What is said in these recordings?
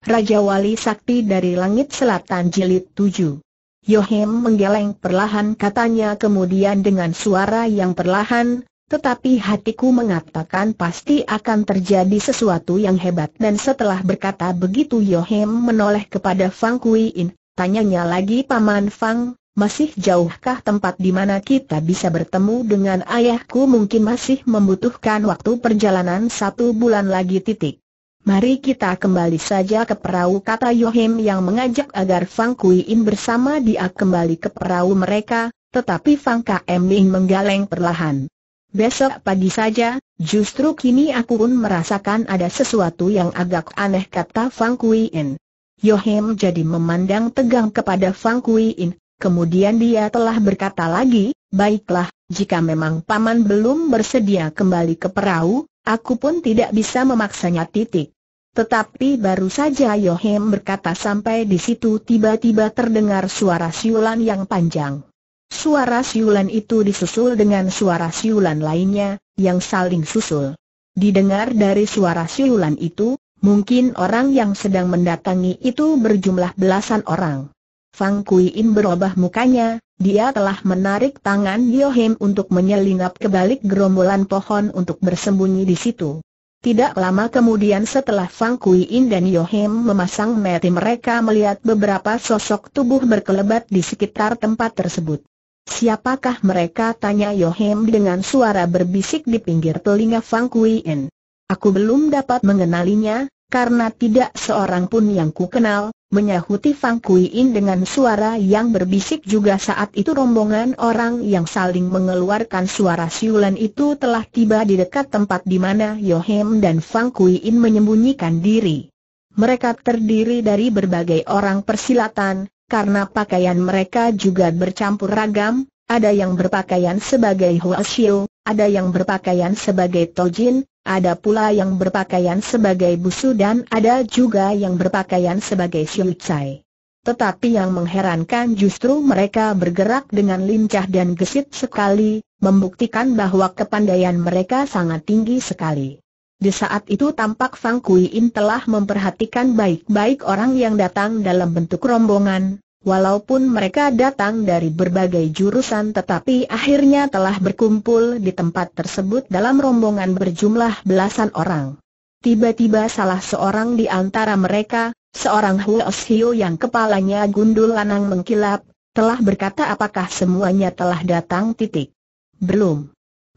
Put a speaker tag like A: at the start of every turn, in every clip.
A: Raja Wali Sakti dari Langit Selatan Jilid 7. Yohim menggeleng perlahan katanya kemudian dengan suara yang perlahan, tetapi hatiku mengatakan pasti akan terjadi sesuatu yang hebat dan setelah berkata begitu Yohim menoleh kepada Fang Kui In, tanyanya lagi Paman Fang, masih jauhkah tempat di mana kita bisa bertemu dengan ayahku mungkin masih membutuhkan waktu perjalanan satu bulan lagi titik. Mari kita kembali saja ke perahu kata Yohim yang mengajak agar Fang Kui In bersama dia kembali ke perahu mereka, tetapi Fang K.M. Ling menggaleng perlahan. Besok pagi saja, justru kini aku pun merasakan ada sesuatu yang agak aneh kata Fang Kui In. Yohim jadi memandang tegang kepada Fang Kui In, kemudian dia telah berkata lagi, baiklah, jika memang Paman belum bersedia kembali ke perahu, aku pun tidak bisa memaksanya titik. Tetapi baru saja Yohem berkata sampai di situ tiba-tiba terdengar suara siulan yang panjang. Suara siulan itu disusul dengan suara siulan lainnya, yang saling susul. Didengar dari suara siulan itu, mungkin orang yang sedang mendatangi itu berjumlah belasan orang. Fang Kuiin berubah mukanya, dia telah menarik tangan Yohem untuk menyelinap ke balik gerombolan pohon untuk bersembunyi di situ. Tidak lama kemudian setelah Fang Kui In dan Yohim memasang mati mereka melihat beberapa sosok tubuh berkelebat di sekitar tempat tersebut. Siapakah mereka? tanya Yohim dengan suara berbisik di pinggir telinga Fang Kui In. Aku belum dapat mengenalinya, karena tidak seorang pun yang ku kenal, Menyahuti Fang Kui In dengan suara yang berbisik juga saat itu rombongan orang yang saling mengeluarkan suara siulan itu telah tiba di dekat tempat di mana Yohem dan Fang Kui In menyembunyikan diri. Mereka terdiri dari berbagai orang persilatan, karena pakaian mereka juga bercampur ragam, ada yang berpakaian sebagai Hua Xiu, ada yang berpakaian sebagai Tojin, ada pula yang berpakaian sebagai busu dan ada juga yang berpakaian sebagai syucai. Tetapi yang mengherankan justru mereka bergerak dengan lincah dan gesit sekali, membuktikan bahwa kepandaian mereka sangat tinggi sekali. Di saat itu tampak Fang Kui In telah memperhatikan baik-baik orang yang datang dalam bentuk rombongan, Walaupun mereka datang dari berbagai jurusan tetapi akhirnya telah berkumpul di tempat tersebut dalam rombongan berjumlah belasan orang. Tiba-tiba salah seorang di antara mereka, seorang Huos Hio yang kepalanya gundul lanang mengkilap, telah berkata apakah semuanya telah datang titik. Belum.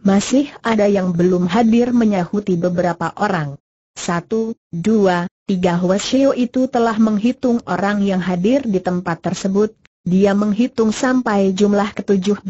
A: Masih ada yang belum hadir menyahuti beberapa orang. Satu, dua, Tiga Huashiu itu telah menghitung orang yang hadir di tempat tersebut, dia menghitung sampai jumlah ke-17.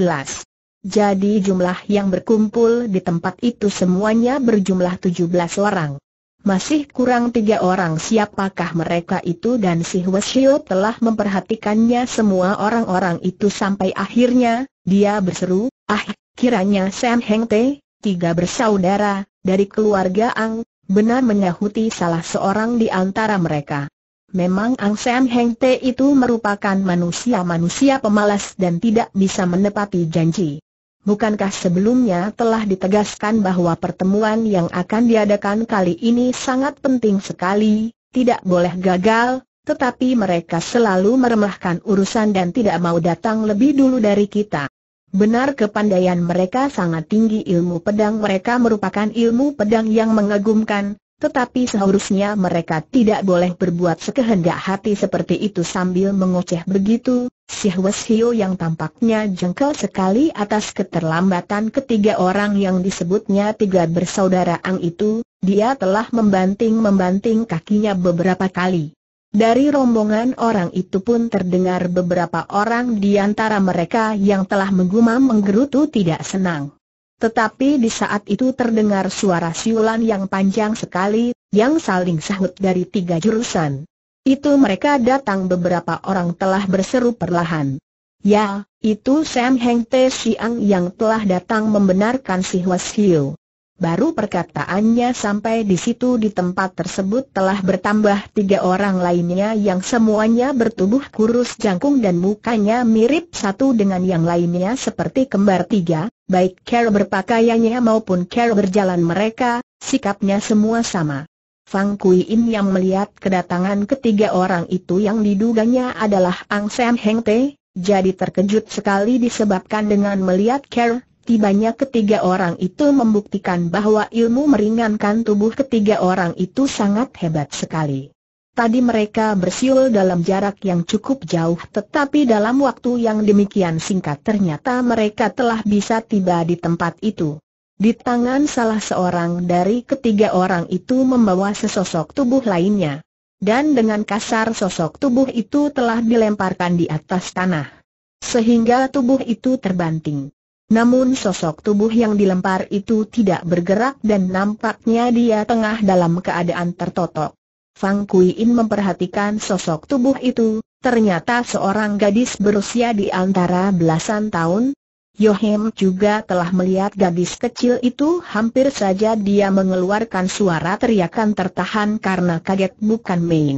A: Jadi jumlah yang berkumpul di tempat itu semuanya berjumlah 17 orang. Masih kurang tiga orang siapakah mereka itu dan si Huashiu telah memperhatikannya semua orang-orang itu sampai akhirnya, dia berseru, ah, kiranya Sam Heng Te, tiga bersaudara, dari keluarga Ang, Benar menyahuti salah seorang di antara mereka. Memang Ang San Heng Te itu merupakan manusia-manusia pemalas dan tidak bisa menepati janji. Bukankah sebelumnya telah ditegaskan bahwa pertemuan yang akan diadakan kali ini sangat penting sekali, tidak boleh gagal, tetapi mereka selalu meremehkan urusan dan tidak mau datang lebih dulu dari kita. Benar kepandaian mereka sangat tinggi ilmu pedang mereka merupakan ilmu pedang yang mengagumkan, tetapi seharusnya mereka tidak boleh berbuat sekehendak hati seperti itu sambil mengoceh begitu, si Hwes Hio yang tampaknya jengkel sekali atas keterlambatan ketiga orang yang disebutnya tiga bersaudara Ang itu, dia telah membanting-membanting kakinya beberapa kali. Dari rombongan orang itu pun terdengar beberapa orang di antara mereka yang telah menggumam menggerutu tidak senang. Tetapi di saat itu terdengar suara siulan yang panjang sekali, yang saling sahut dari tiga jurusan. Itu mereka datang beberapa orang telah berseru perlahan. Ya, itu Sam Heng Te Siang yang telah datang membenarkan si hiu. Baru perkataannya sampai di situ di tempat tersebut telah bertambah tiga orang lainnya yang semuanya bertubuh kurus jangkung dan mukanya mirip satu dengan yang lainnya seperti kembar tiga, baik care berpakaiannya maupun care berjalan mereka, sikapnya semua sama. Fang Kui In yang melihat kedatangan ketiga orang itu yang diduganya adalah Ang Sam Heng Te, jadi terkejut sekali disebabkan dengan melihat Kerr Tibanya ketiga orang itu membuktikan bahwa ilmu meringankan tubuh ketiga orang itu sangat hebat sekali. Tadi mereka bersiul dalam jarak yang cukup jauh tetapi dalam waktu yang demikian singkat ternyata mereka telah bisa tiba di tempat itu. Di tangan salah seorang dari ketiga orang itu membawa sesosok tubuh lainnya. Dan dengan kasar sosok tubuh itu telah dilemparkan di atas tanah. Sehingga tubuh itu terbanting. Namun sosok tubuh yang dilempar itu tidak bergerak dan nampaknya dia tengah dalam keadaan tertotok. Fang Kui In memperhatikan sosok tubuh itu, ternyata seorang gadis berusia di antara belasan tahun. Yohem juga telah melihat gadis kecil itu hampir saja dia mengeluarkan suara teriakan tertahan karena kaget bukan main.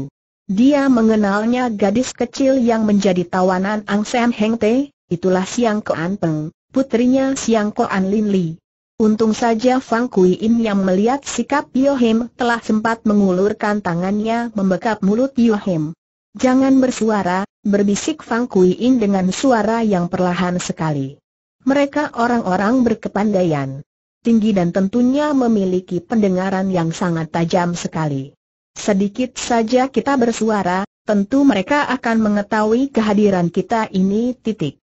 A: Dia mengenalnya gadis kecil yang menjadi tawanan Ang Sam Heng Te, itulah Siang keanteng putrinya Siang Koan Lin Li. Untung saja Fang Kui Im yang melihat sikap Yo Him telah sempat mengulurkan tangannya membekap mulut Yo Him. Jangan bersuara, berbisik Fang Kui Im dengan suara yang perlahan sekali. Mereka orang-orang berkepandaian. Tinggi dan tentunya memiliki pendengaran yang sangat tajam sekali. Sedikit saja kita bersuara, tentu mereka akan mengetahui kehadiran kita ini titik.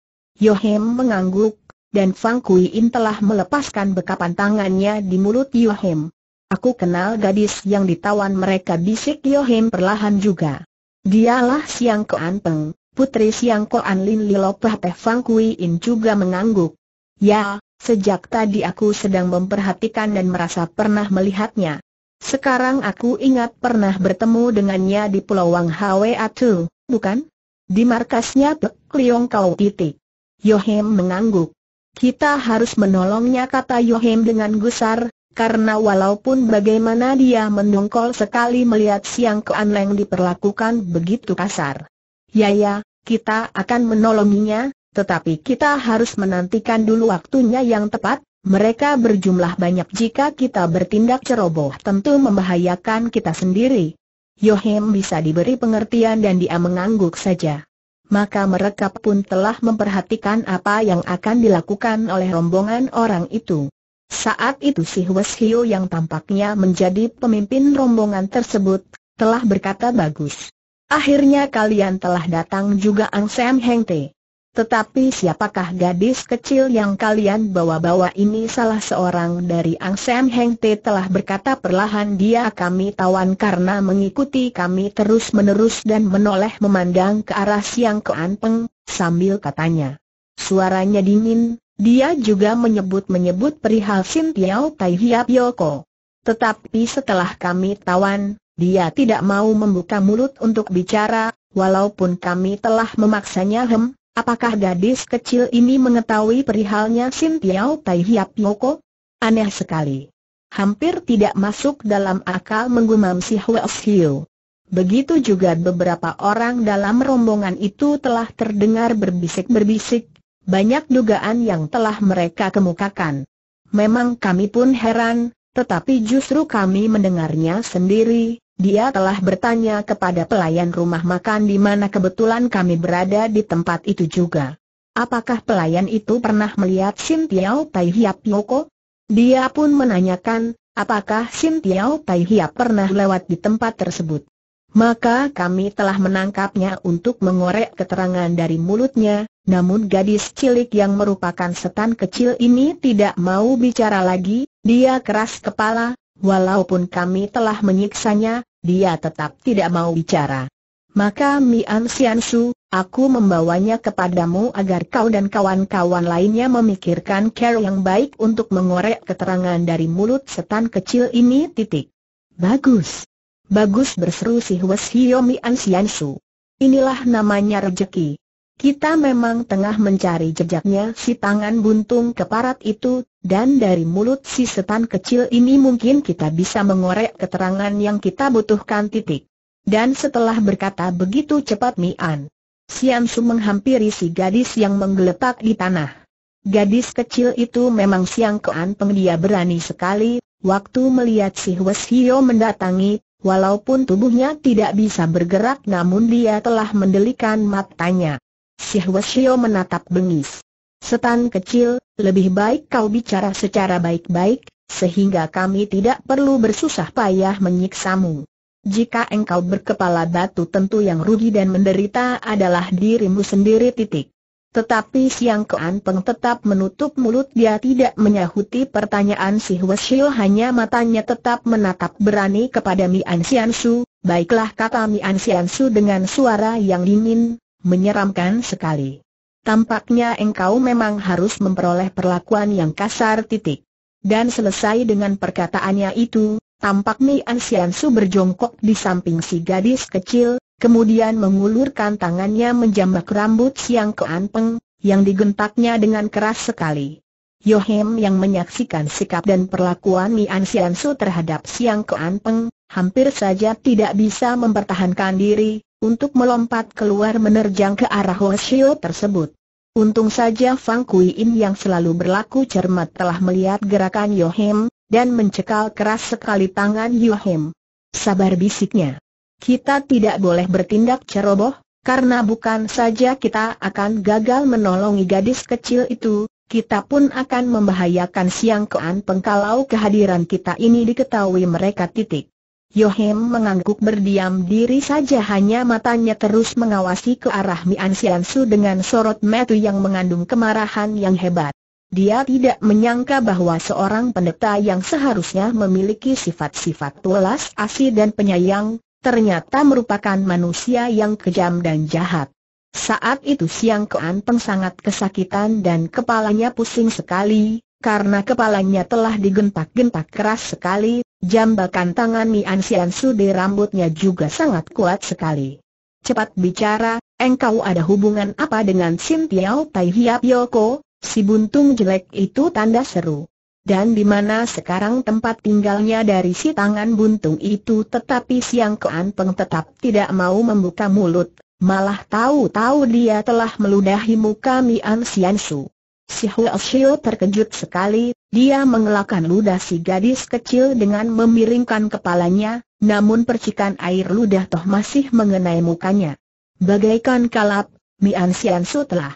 A: Yohem mengangguk, dan Fang Kui In telah melepaskan bekapan tangannya di mulut Yohem. Aku kenal gadis yang ditawan mereka bisik Yohem perlahan juga. Dialah Siang Koan Peng, putri Siang Koan Lin Lilopah Teh Fang Kui In juga mengangguk. Ya, sejak tadi aku sedang memperhatikan dan merasa pernah melihatnya. Sekarang aku ingat pernah bertemu dengannya di Pulau Wang Hwe Atu, bukan? Di markasnya Pek Liong Kau titik. Yohem mengangguk. Kita harus menolongnya kata Yohem dengan gusar, karena walaupun bagaimana dia mendongkol sekali melihat Siang ke Anleng diperlakukan begitu kasar. Ya ya, kita akan menolonginya, tetapi kita harus menantikan dulu waktunya yang tepat, mereka berjumlah banyak jika kita bertindak ceroboh tentu membahayakan kita sendiri. Yohem bisa diberi pengertian dan dia mengangguk saja maka mereka pun telah memperhatikan apa yang akan dilakukan oleh rombongan orang itu. Saat itu si Hwes Hio yang tampaknya menjadi pemimpin rombongan tersebut, telah berkata bagus. Akhirnya kalian telah datang juga Ang Sam Heng Te. Tetapi siapakah gadis kecil yang kalian bawa-bawa ini salah seorang dari Ang Sam Heng Te telah berkata perlahan dia kami tawan karena mengikuti kami terus-menerus dan menoleh memandang ke arah Siang ke Peng, sambil katanya. Suaranya dingin, dia juga menyebut-menyebut perihal Sin Tiao Tai Hiap Yoko. Tetapi setelah kami tawan, dia tidak mau membuka mulut untuk bicara, walaupun kami telah memaksanya hem, Apakah gadis kecil ini mengetahui perihalnya Cynthia Tiao Tai Hiap Yoko? Aneh sekali. Hampir tidak masuk dalam akal menggumam si Huas Hiu. Begitu juga beberapa orang dalam rombongan itu telah terdengar berbisik-berbisik, banyak dugaan yang telah mereka kemukakan. Memang kami pun heran, tetapi justru kami mendengarnya sendiri, dia telah bertanya kepada pelayan rumah makan di mana kebetulan kami berada di tempat itu juga. Apakah pelayan itu pernah melihat Sin Tiao Tai Hiap Yoko? Dia pun menanyakan, apakah Sin Tiao Tai Hiap pernah lewat di tempat tersebut? Maka kami telah menangkapnya untuk mengorek keterangan dari mulutnya, namun gadis cilik yang merupakan setan kecil ini tidak mau bicara lagi, dia keras kepala, Walaupun kami telah menyiksanya, dia tetap tidak mau bicara. Maka Mian Sian Su, aku membawanya kepadamu agar kau dan kawan-kawan lainnya memikirkan cara yang baik untuk mengorek keterangan dari mulut setan kecil ini titik. Bagus. Bagus berseru si Hwes Mi Mian Sian Su. Inilah namanya rejeki. Kita memang tengah mencari jejaknya si tangan buntung keparat itu, dan dari mulut si setan kecil ini mungkin kita bisa mengorek keterangan yang kita butuhkan titik. Dan setelah berkata begitu cepat Mian, Sian Su menghampiri si gadis yang menggeletak di tanah. Gadis kecil itu memang siang kean dia berani sekali, waktu melihat si Hwes Hio mendatangi, walaupun tubuhnya tidak bisa bergerak namun dia telah mendelikan matanya. Si Shio menatap bengis. Setan kecil, lebih baik kau bicara secara baik-baik, sehingga kami tidak perlu bersusah payah menyiksamu. Jika engkau berkepala batu tentu yang rugi dan menderita adalah dirimu sendiri titik. Tetapi Siang Kean Peng tetap menutup mulut dia tidak menyahuti pertanyaan si Shio hanya matanya tetap menatap berani kepada Mi Sian Su. Baiklah kata Mi Sian Su dengan suara yang dingin, Menyeramkan sekali. Tampaknya engkau memang harus memperoleh perlakuan yang kasar titik. Dan selesai dengan perkataannya itu, tampak Mi Ansiansu berjongkok di samping si gadis kecil, kemudian mengulurkan tangannya menjambak rambut Siang Keanpeng, yang digentaknya dengan keras sekali. Yohem yang menyaksikan sikap dan perlakuan Mi Ansiansu terhadap Siang Keanpeng, hampir saja tidak bisa mempertahankan diri, untuk melompat keluar menerjang ke arah Hoshio tersebut. Untung saja Fang Kui In yang selalu berlaku cermat telah melihat gerakan Yohem, dan mencekal keras sekali tangan Yohem. Sabar bisiknya. Kita tidak boleh bertindak ceroboh, karena bukan saja kita akan gagal menolongi gadis kecil itu, kita pun akan membahayakan Siang Kean Pengkalau kehadiran kita ini diketahui mereka titik. Yohim mengangguk berdiam diri saja hanya matanya terus mengawasi ke arah Mian Siansu dengan sorot metu yang mengandung kemarahan yang hebat. Dia tidak menyangka bahwa seorang pendeta yang seharusnya memiliki sifat-sifat tulas asih dan penyayang, ternyata merupakan manusia yang kejam dan jahat. Saat itu Siang Kean Peng sangat kesakitan dan kepalanya pusing sekali, karena kepalanya telah digentak-gentak keras sekali, jambakan tangan Mian Su di rambutnya juga sangat kuat sekali. Cepat bicara, engkau ada hubungan apa dengan Sin Tiao Tai Hiap Yoko, si buntung jelek itu tanda seru. Dan di mana sekarang tempat tinggalnya dari si tangan buntung itu tetapi Siang Kean Peng tetap tidak mau membuka mulut, malah tahu-tahu dia telah meludahi muka Mian Su. Si Hua Xiu terkejut sekali, dia mengelakkan ludah si gadis kecil dengan memiringkan kepalanya, namun percikan air ludah toh masih mengenai mukanya. Bagaikan kalap, Mian Xian Su telah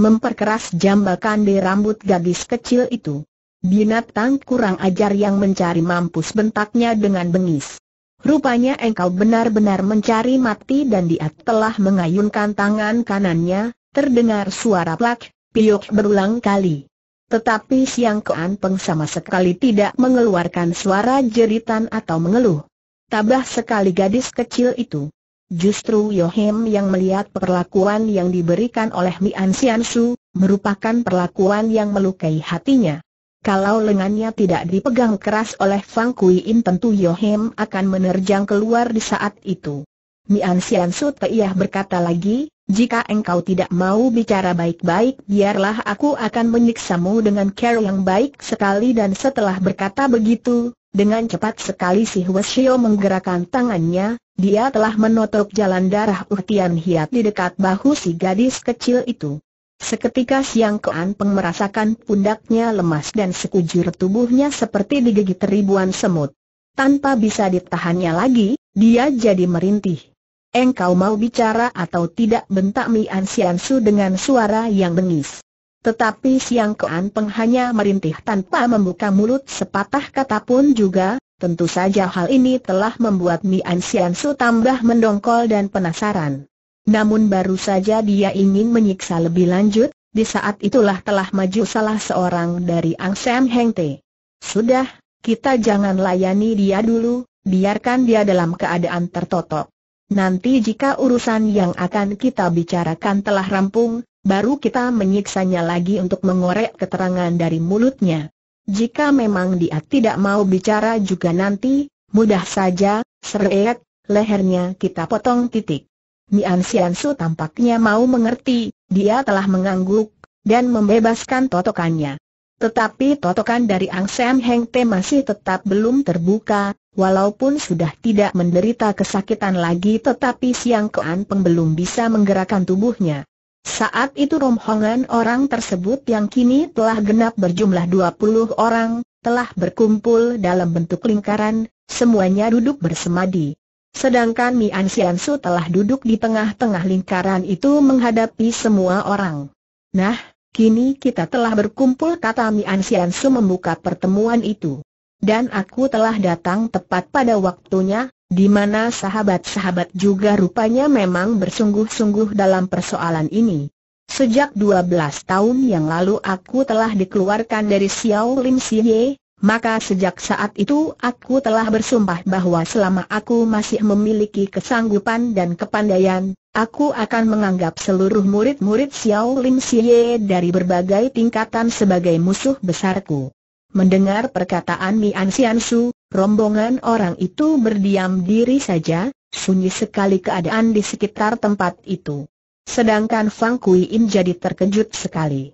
A: memperkeras jambakan di rambut gadis kecil itu. Binatang kurang ajar yang mencari mampus bentaknya dengan bengis. Rupanya engkau benar-benar mencari mati dan dia telah mengayunkan tangan kanannya, terdengar suara plak, Piyok berulang kali. Tetapi Siang Koan Peng sama sekali tidak mengeluarkan suara jeritan atau mengeluh. Tabah sekali gadis kecil itu. Justru Yohem yang melihat perlakuan yang diberikan oleh Mian Sian Su, merupakan perlakuan yang melukai hatinya. Kalau lengannya tidak dipegang keras oleh Fang Kui In tentu Yohem akan menerjang keluar di saat itu. Mian Sian Su Teiyah berkata lagi, jika engkau tidak mau bicara baik-baik biarlah aku akan menyiksamu dengan cara yang baik sekali dan setelah berkata begitu, dengan cepat sekali si Hwasyo menggerakkan tangannya, dia telah menotok jalan darah urtian Hiat di dekat bahu si gadis kecil itu. Seketika Siang Kean Peng merasakan pundaknya lemas dan sekujur tubuhnya seperti digigit ribuan semut. Tanpa bisa ditahannya lagi, dia jadi merintih. Engkau mau bicara atau tidak bentak Mian Siansu dengan suara yang bengis. Tetapi Siang Kean Peng hanya merintih tanpa membuka mulut sepatah kata pun juga, tentu saja hal ini telah membuat Mian Siansu tambah mendongkol dan penasaran. Namun baru saja dia ingin menyiksa lebih lanjut, di saat itulah telah maju salah seorang dari Ang Sam Heng Te. Sudah, kita jangan layani dia dulu, biarkan dia dalam keadaan tertotok. Nanti jika urusan yang akan kita bicarakan telah rampung, baru kita menyiksanya lagi untuk mengorek keterangan dari mulutnya. Jika memang dia tidak mau bicara juga nanti, mudah saja, seret, lehernya kita potong titik. Mian Su tampaknya mau mengerti, dia telah mengangguk, dan membebaskan totokannya. Tetapi totokan dari Ang Sam Heng Te masih tetap belum terbuka, walaupun sudah tidak menderita kesakitan lagi tetapi Siang Kean Peng belum bisa menggerakkan tubuhnya. Saat itu rombongan orang tersebut yang kini telah genap berjumlah 20 orang, telah berkumpul dalam bentuk lingkaran, semuanya duduk bersemadi. Sedangkan Mi Mian Sian Su telah duduk di tengah-tengah lingkaran itu menghadapi semua orang. Nah, Kini kita telah berkumpul kata Mian Siansu membuka pertemuan itu. Dan aku telah datang tepat pada waktunya, di mana sahabat-sahabat juga rupanya memang bersungguh-sungguh dalam persoalan ini. Sejak 12 tahun yang lalu aku telah dikeluarkan dari Xiao Lim Siye, maka sejak saat itu aku telah bersumpah bahwa selama aku masih memiliki kesanggupan dan kepandaian, aku akan menganggap seluruh murid-murid Xiao Lim Xie dari berbagai tingkatan sebagai musuh besarku. Mendengar perkataan Mian Xian Su, rombongan orang itu berdiam diri saja, sunyi sekali keadaan di sekitar tempat itu. Sedangkan Fang Kui In jadi terkejut sekali.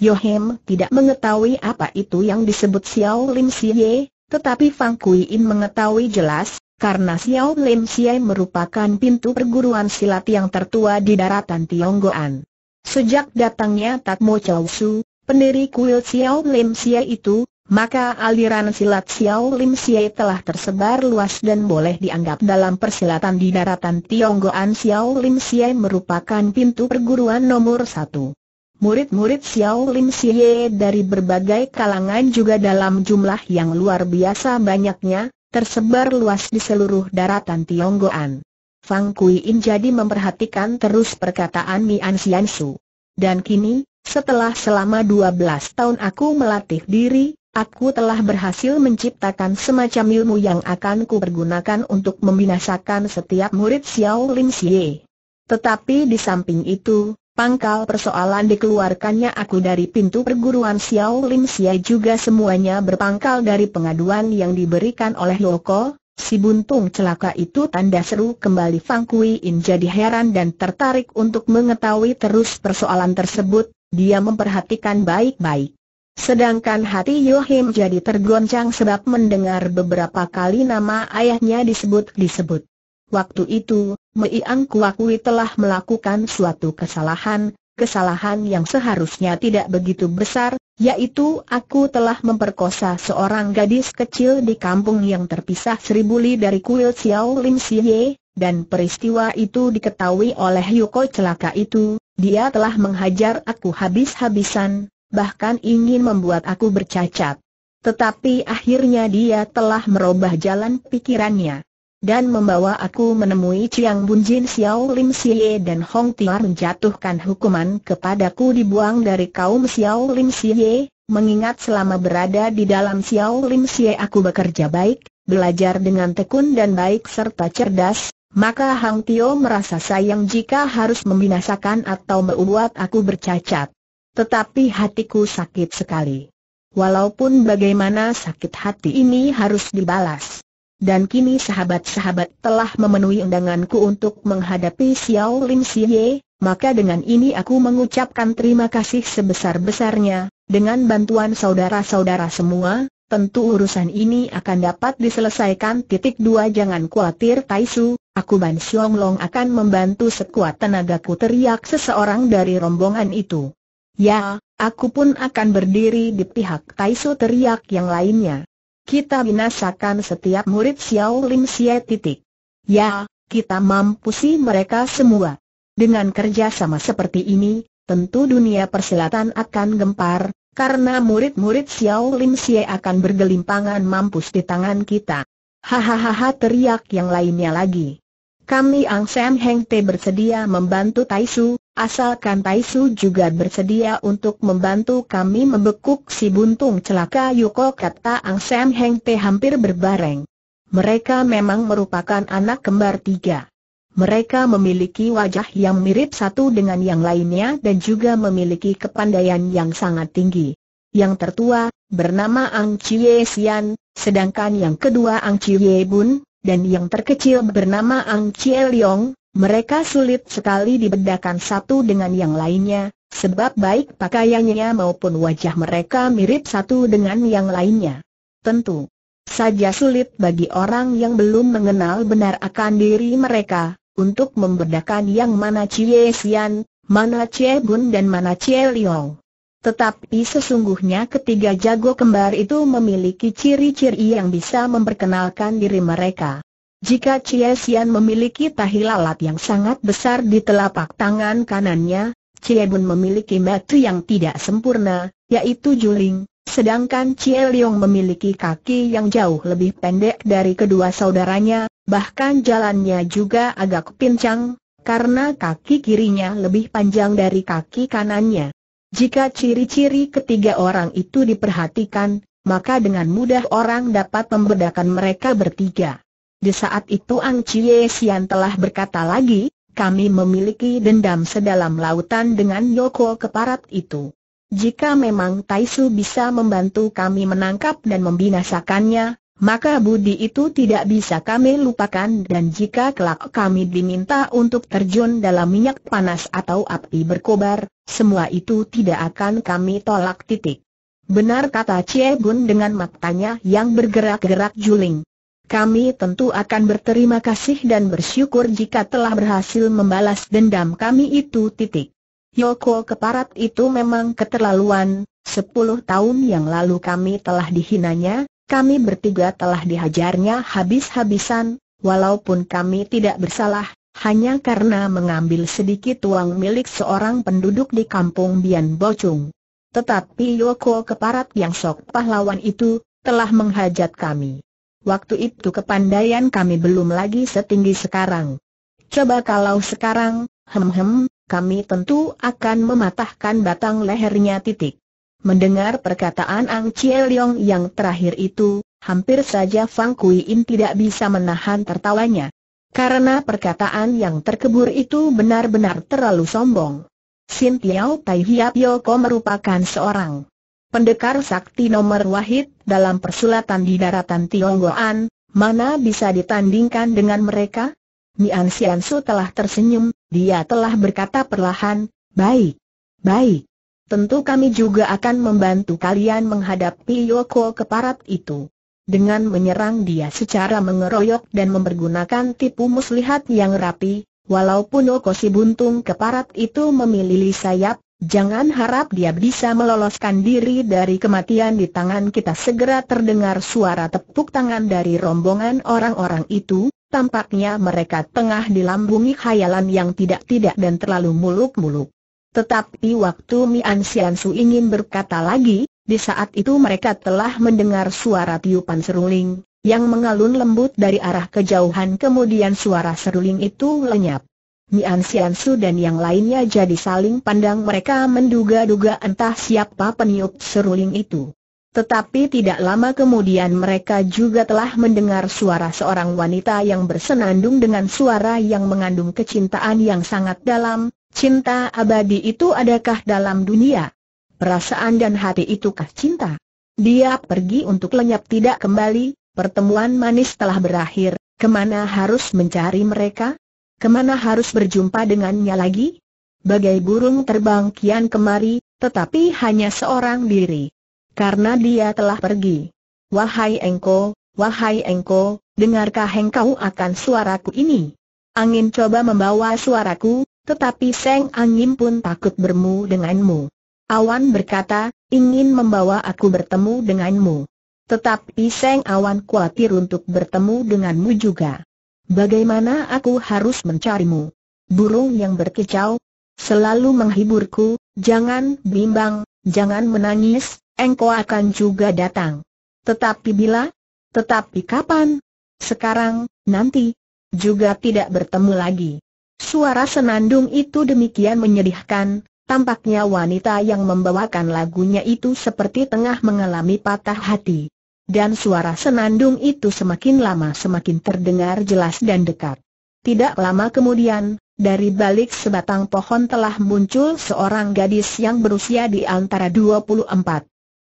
A: Yohem tidak mengetahui apa itu yang disebut Xiao Lim Xie, tetapi Fang Kui In mengetahui jelas, karena Xiao Lim Xie merupakan pintu perguruan silat yang tertua di daratan Tionggoan. Sejak datangnya Tat Mo Chow Su, pendiri kuil Xiao Lim Xie itu, maka aliran silat Xiao Lim Xie telah tersebar luas dan boleh dianggap dalam persilatan di daratan Tionggoan Xiao Lim Xie merupakan pintu perguruan nomor satu. Murid-murid Xiao Lim Ye dari berbagai kalangan juga dalam jumlah yang luar biasa banyaknya, tersebar luas di seluruh daratan Tionggoan. Fang Kui In jadi memperhatikan terus perkataan Mian Xian Su. Dan kini, setelah selama 12 tahun aku melatih diri, Aku telah berhasil menciptakan semacam ilmu yang akan kupergunakan untuk membinasakan setiap murid Xiao Lim Ye. Tetapi di samping itu, Pangkal persoalan dikeluarkannya aku dari pintu perguruan Xiao Lim Xia juga semuanya berpangkal dari pengaduan yang diberikan oleh Loko, si buntung celaka itu tanda seru kembali Fang Kui In jadi heran dan tertarik untuk mengetahui terus persoalan tersebut, dia memperhatikan baik-baik. Sedangkan hati Yohim jadi tergoncang sebab mendengar beberapa kali nama ayahnya disebut-disebut. Waktu itu, Meiang Kuakui telah melakukan suatu kesalahan, kesalahan yang seharusnya tidak begitu besar, yaitu aku telah memperkosa seorang gadis kecil di kampung yang terpisah seribu li dari kuil Xiao Lim Siye, dan peristiwa itu diketahui oleh Yuko celaka itu, dia telah menghajar aku habis-habisan, bahkan ingin membuat aku bercacat. Tetapi akhirnya dia telah merubah jalan pikirannya dan membawa aku menemui Chiang Bun Jin, Xiao Lim Siye dan Hong Tiar menjatuhkan hukuman kepadaku dibuang dari kaum Xiao Lim Siye, mengingat selama berada di dalam Xiao Lim Siye aku bekerja baik, belajar dengan tekun dan baik serta cerdas, maka Hang Tio merasa sayang jika harus membinasakan atau membuat aku bercacat. Tetapi hatiku sakit sekali. Walaupun bagaimana sakit hati ini harus dibalas dan kini sahabat-sahabat telah memenuhi undanganku untuk menghadapi Xiao Lim Siye, maka dengan ini aku mengucapkan terima kasih sebesar-besarnya, dengan bantuan saudara-saudara semua, tentu urusan ini akan dapat diselesaikan. Titik dua jangan khawatir Taisu, aku Ban Xiong Long akan membantu sekuat tenagaku teriak seseorang dari rombongan itu. Ya, aku pun akan berdiri di pihak Taisu teriak yang lainnya kita binasakan setiap murid Xiao Lim Xie titik. Ya, kita mampusi mereka semua. Dengan kerja sama seperti ini, tentu dunia persilatan akan gempar, karena murid-murid Xiao Lim Xie akan bergelimpangan mampus di tangan kita. Hahaha teriak yang lainnya lagi. Kami Ang Sam Heng Te bersedia membantu Taisu, asalkan Su juga bersedia untuk membantu kami membekuk si buntung celaka Yuko kata Ang Sam Heng Te hampir berbareng. Mereka memang merupakan anak kembar tiga. Mereka memiliki wajah yang mirip satu dengan yang lainnya dan juga memiliki kepandaian yang sangat tinggi. Yang tertua, bernama Ang Chie Sian, sedangkan yang kedua Ang Chie Bun, dan yang terkecil bernama Ang Chie Leong, mereka sulit sekali dibedakan satu dengan yang lainnya, sebab baik pakaiannya maupun wajah mereka mirip satu dengan yang lainnya. Tentu saja sulit bagi orang yang belum mengenal benar akan diri mereka, untuk membedakan yang mana Cie Sian, mana Cie Bun dan mana Cie Liong. Tetapi sesungguhnya ketiga jago kembar itu memiliki ciri-ciri yang bisa memperkenalkan diri mereka. Jika Chie Sian memiliki tahi lalat yang sangat besar di telapak tangan kanannya, Chie Bun memiliki metu yang tidak sempurna, yaitu juling, sedangkan Chie Leong memiliki kaki yang jauh lebih pendek dari kedua saudaranya, bahkan jalannya juga agak pincang, karena kaki kirinya lebih panjang dari kaki kanannya. Jika ciri-ciri ketiga orang itu diperhatikan, maka dengan mudah orang dapat membedakan mereka bertiga. Di saat itu Ang Chie Sian telah berkata lagi, kami memiliki dendam sedalam lautan dengan Yoko keparat itu. Jika memang Taisu bisa membantu kami menangkap dan membinasakannya, maka budi itu tidak bisa kami lupakan dan jika kelak kami diminta untuk terjun dalam minyak panas atau api berkobar, semua itu tidak akan kami tolak titik. Benar kata Cie Bun dengan matanya yang bergerak-gerak juling. Kami tentu akan berterima kasih dan bersyukur jika telah berhasil membalas dendam kami itu titik. Yoko keparat itu memang keterlaluan, sepuluh tahun yang lalu kami telah dihinanya, kami bertiga telah dihajarnya habis-habisan, walaupun kami tidak bersalah, hanya karena mengambil sedikit uang milik seorang penduduk di kampung Bian Bocung. Tetapi Yoko keparat yang sok pahlawan itu, telah menghajat kami. Waktu itu kepandaian kami belum lagi setinggi sekarang. Coba kalau sekarang, hem-hem, kami tentu akan mematahkan batang lehernya titik. Mendengar perkataan Ang Chie Leong yang terakhir itu, hampir saja Fang Kui In tidak bisa menahan tertawanya. Karena perkataan yang terkebur itu benar-benar terlalu sombong. Sintiao Tai Hiap Yoko merupakan seorang pendekar sakti nomor wahid, dalam persulatan di daratan Tionggoan, mana bisa ditandingkan dengan mereka? Nian Xian Su telah tersenyum, dia telah berkata perlahan, baik, baik. Tentu kami juga akan membantu kalian menghadapi Yoko keparat itu. Dengan menyerang dia secara mengeroyok dan mempergunakan tipu muslihat yang rapi, walaupun Yoko si buntung keparat itu memilih sayap, Jangan harap dia bisa meloloskan diri dari kematian di tangan kita Segera terdengar suara tepuk tangan dari rombongan orang-orang itu Tampaknya mereka tengah dilambungi khayalan yang tidak-tidak dan terlalu muluk-muluk Tetapi waktu Mian Xiansu ingin berkata lagi Di saat itu mereka telah mendengar suara tiupan seruling Yang mengalun lembut dari arah kejauhan Kemudian suara seruling itu lenyap Nian su dan yang lainnya jadi saling pandang mereka menduga-duga entah siapa peniup seruling itu. Tetapi tidak lama kemudian mereka juga telah mendengar suara seorang wanita yang bersenandung dengan suara yang mengandung kecintaan yang sangat dalam, cinta abadi itu adakah dalam dunia? Perasaan dan hati itukah cinta? Dia pergi untuk lenyap tidak kembali, pertemuan manis telah berakhir, kemana harus mencari mereka? Kemana harus berjumpa dengannya lagi? Bagai burung terbang kian kemari, tetapi hanya seorang diri. Karena dia telah pergi. Wahai engko, wahai engko, dengarkah engkau akan suaraku ini? Angin coba membawa suaraku, tetapi Seng Angin pun takut bermu denganmu. Awan berkata, ingin membawa aku bertemu denganmu. Tetapi Seng Awan khawatir untuk bertemu denganmu juga. Bagaimana aku harus mencarimu? Burung yang berkicau, selalu menghiburku, jangan bimbang, jangan menangis, engkau akan juga datang. Tetapi bila? Tetapi kapan? Sekarang, nanti. Juga tidak bertemu lagi. Suara senandung itu demikian menyedihkan, tampaknya wanita yang membawakan lagunya itu seperti tengah mengalami patah hati dan suara senandung itu semakin lama semakin terdengar jelas dan dekat. Tidak lama kemudian, dari balik sebatang pohon telah muncul seorang gadis yang berusia di antara 24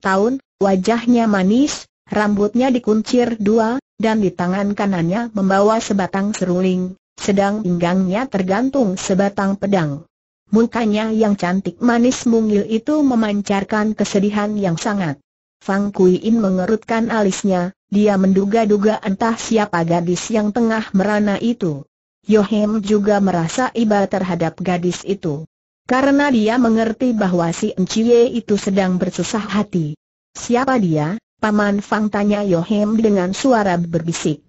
A: tahun, wajahnya manis, rambutnya dikuncir dua, dan di tangan kanannya membawa sebatang seruling, sedang pinggangnya tergantung sebatang pedang. Mukanya yang cantik manis mungil itu memancarkan kesedihan yang sangat Fang Kuiin mengerutkan alisnya, dia menduga-duga entah siapa gadis yang tengah merana itu. Yohem juga merasa iba terhadap gadis itu. Karena dia mengerti bahwa si Encie itu sedang bersusah hati. Siapa dia? Paman Fang tanya Yohem dengan suara berbisik.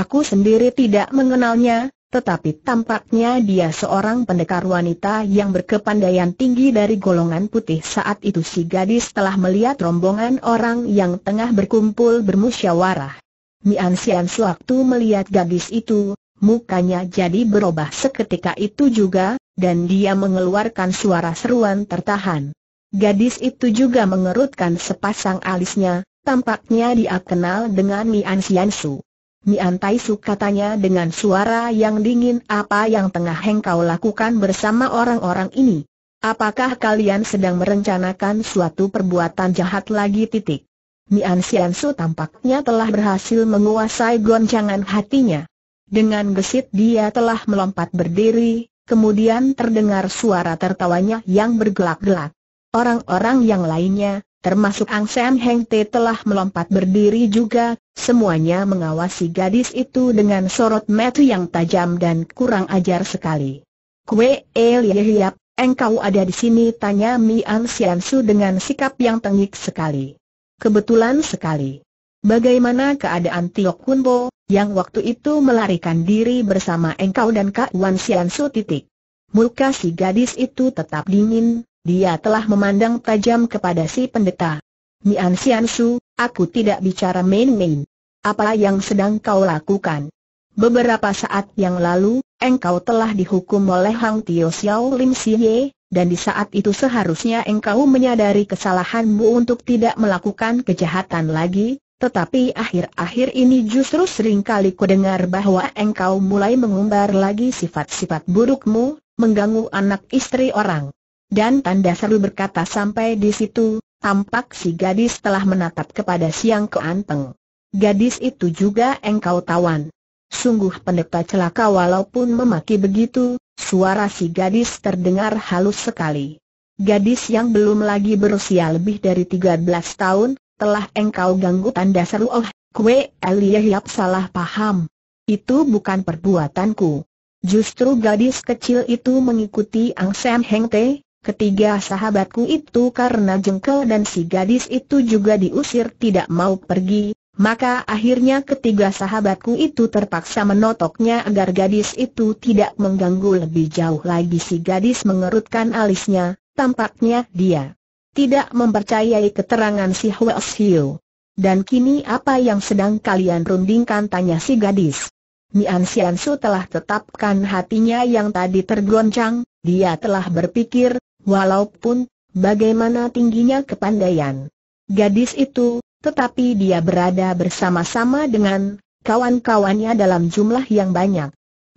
A: Aku sendiri tidak mengenalnya, tetapi tampaknya dia seorang pendekar wanita yang berkepandaian tinggi dari golongan putih Saat itu si gadis telah melihat rombongan orang yang tengah berkumpul bermusyawarah Mian Sian sewaktu melihat gadis itu, mukanya jadi berubah seketika itu juga, dan dia mengeluarkan suara seruan tertahan. Gadis itu juga mengerutkan sepasang alisnya, tampaknya dia kenal dengan Mian Sian Su. Nian Tai Su katanya dengan suara yang dingin apa yang tengah engkau lakukan bersama orang-orang ini. Apakah kalian sedang merencanakan suatu perbuatan jahat lagi titik? Nian Sian Su tampaknya telah berhasil menguasai goncangan hatinya. Dengan gesit dia telah melompat berdiri, kemudian terdengar suara tertawanya yang bergelak-gelak. Orang-orang yang lainnya, termasuk Ang San Heng Te telah melompat berdiri juga, semuanya mengawasi gadis itu dengan sorot metu yang tajam dan kurang ajar sekali. Kwe, Kue Elihiap, eh, engkau ada di sini? Tanya An Sian Su dengan sikap yang tengik sekali. Kebetulan sekali. Bagaimana keadaan Tiok Kun Bo, yang waktu itu melarikan diri bersama engkau dan Kak Wan Sian Su titik. Muka si gadis itu tetap dingin, dia telah memandang tajam kepada si pendeta. Nian Xiansu, aku tidak bicara main-main. Apa yang sedang kau lakukan? Beberapa saat yang lalu, engkau telah dihukum oleh Hang Tio Xiao Lim Siye, dan di saat itu seharusnya engkau menyadari kesalahanmu untuk tidak melakukan kejahatan lagi, tetapi akhir-akhir ini justru seringkali kudengar bahwa engkau mulai mengumbar lagi sifat-sifat burukmu, mengganggu anak istri orang dan tanda seru berkata sampai di situ, tampak si gadis telah menatap kepada Siang keanteng. Gadis itu juga engkau tawan. Sungguh pendeta celaka walaupun memaki begitu, suara si gadis terdengar halus sekali. Gadis yang belum lagi berusia lebih dari 13 tahun, telah engkau ganggu tanda seru oh, kue Eliehyap salah paham. Itu bukan perbuatanku. Justru gadis kecil itu mengikuti Ang Sam Heng Te, Ketiga sahabatku itu karena jengkel dan si gadis itu juga diusir tidak mau pergi, maka akhirnya ketiga sahabatku itu terpaksa menotoknya agar gadis itu tidak mengganggu lebih jauh lagi si gadis mengerutkan alisnya, tampaknya dia tidak mempercayai keterangan si Hwes Hiu. Dan kini apa yang sedang kalian rundingkan tanya si gadis. Nian su telah tetapkan hatinya yang tadi tergoncang, dia telah berpikir, walaupun bagaimana tingginya kepandaian gadis itu, tetapi dia berada bersama-sama dengan kawan-kawannya dalam jumlah yang banyak.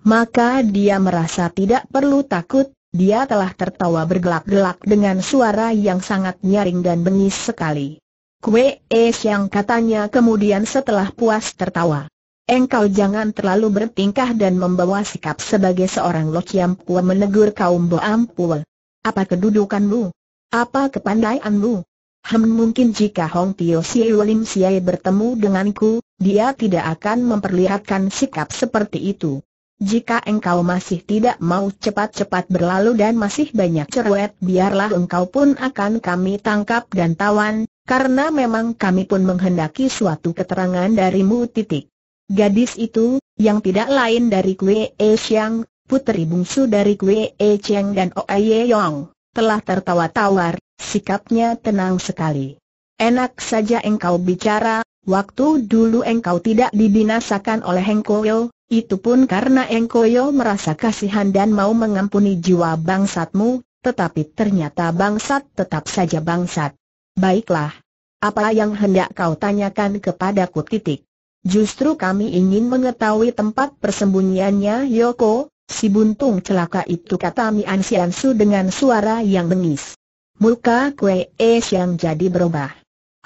A: Maka dia merasa tidak perlu takut, dia telah tertawa bergelak-gelak dengan suara yang sangat nyaring dan bengis sekali. Kue es yang katanya kemudian setelah puas tertawa. Engkau jangan terlalu bertingkah dan membawa sikap sebagai seorang Lo menegur kaum Boam apa kedudukanmu? Apa kepandaianmu? lu? mungkin jika Hong Tio Siei Lim Siei bertemu denganku, dia tidak akan memperlihatkan sikap seperti itu. Jika engkau masih tidak mau cepat-cepat berlalu dan masih banyak cerewet biarlah engkau pun akan kami tangkap dan tawan, karena memang kami pun menghendaki suatu keterangan darimu titik. Gadis itu, yang tidak lain dari Kwee Siang puteri bungsu dari Kwe E Cheng dan Oye Yong, telah tertawa tawar, sikapnya tenang sekali. Enak saja engkau bicara, waktu dulu engkau tidak dibinasakan oleh Hengkoyo, itu pun karena Engkoyo merasa kasihan dan mau mengampuni jiwa bangsatmu, tetapi ternyata bangsat tetap saja bangsat. Baiklah. Apa yang hendak kau tanyakan kepadaku titik? Justru kami ingin mengetahui tempat persembunyiannya Yoko, Si buntung celaka itu kata Mian Sian Su dengan suara yang bengis. Muka Kue E yang jadi berubah.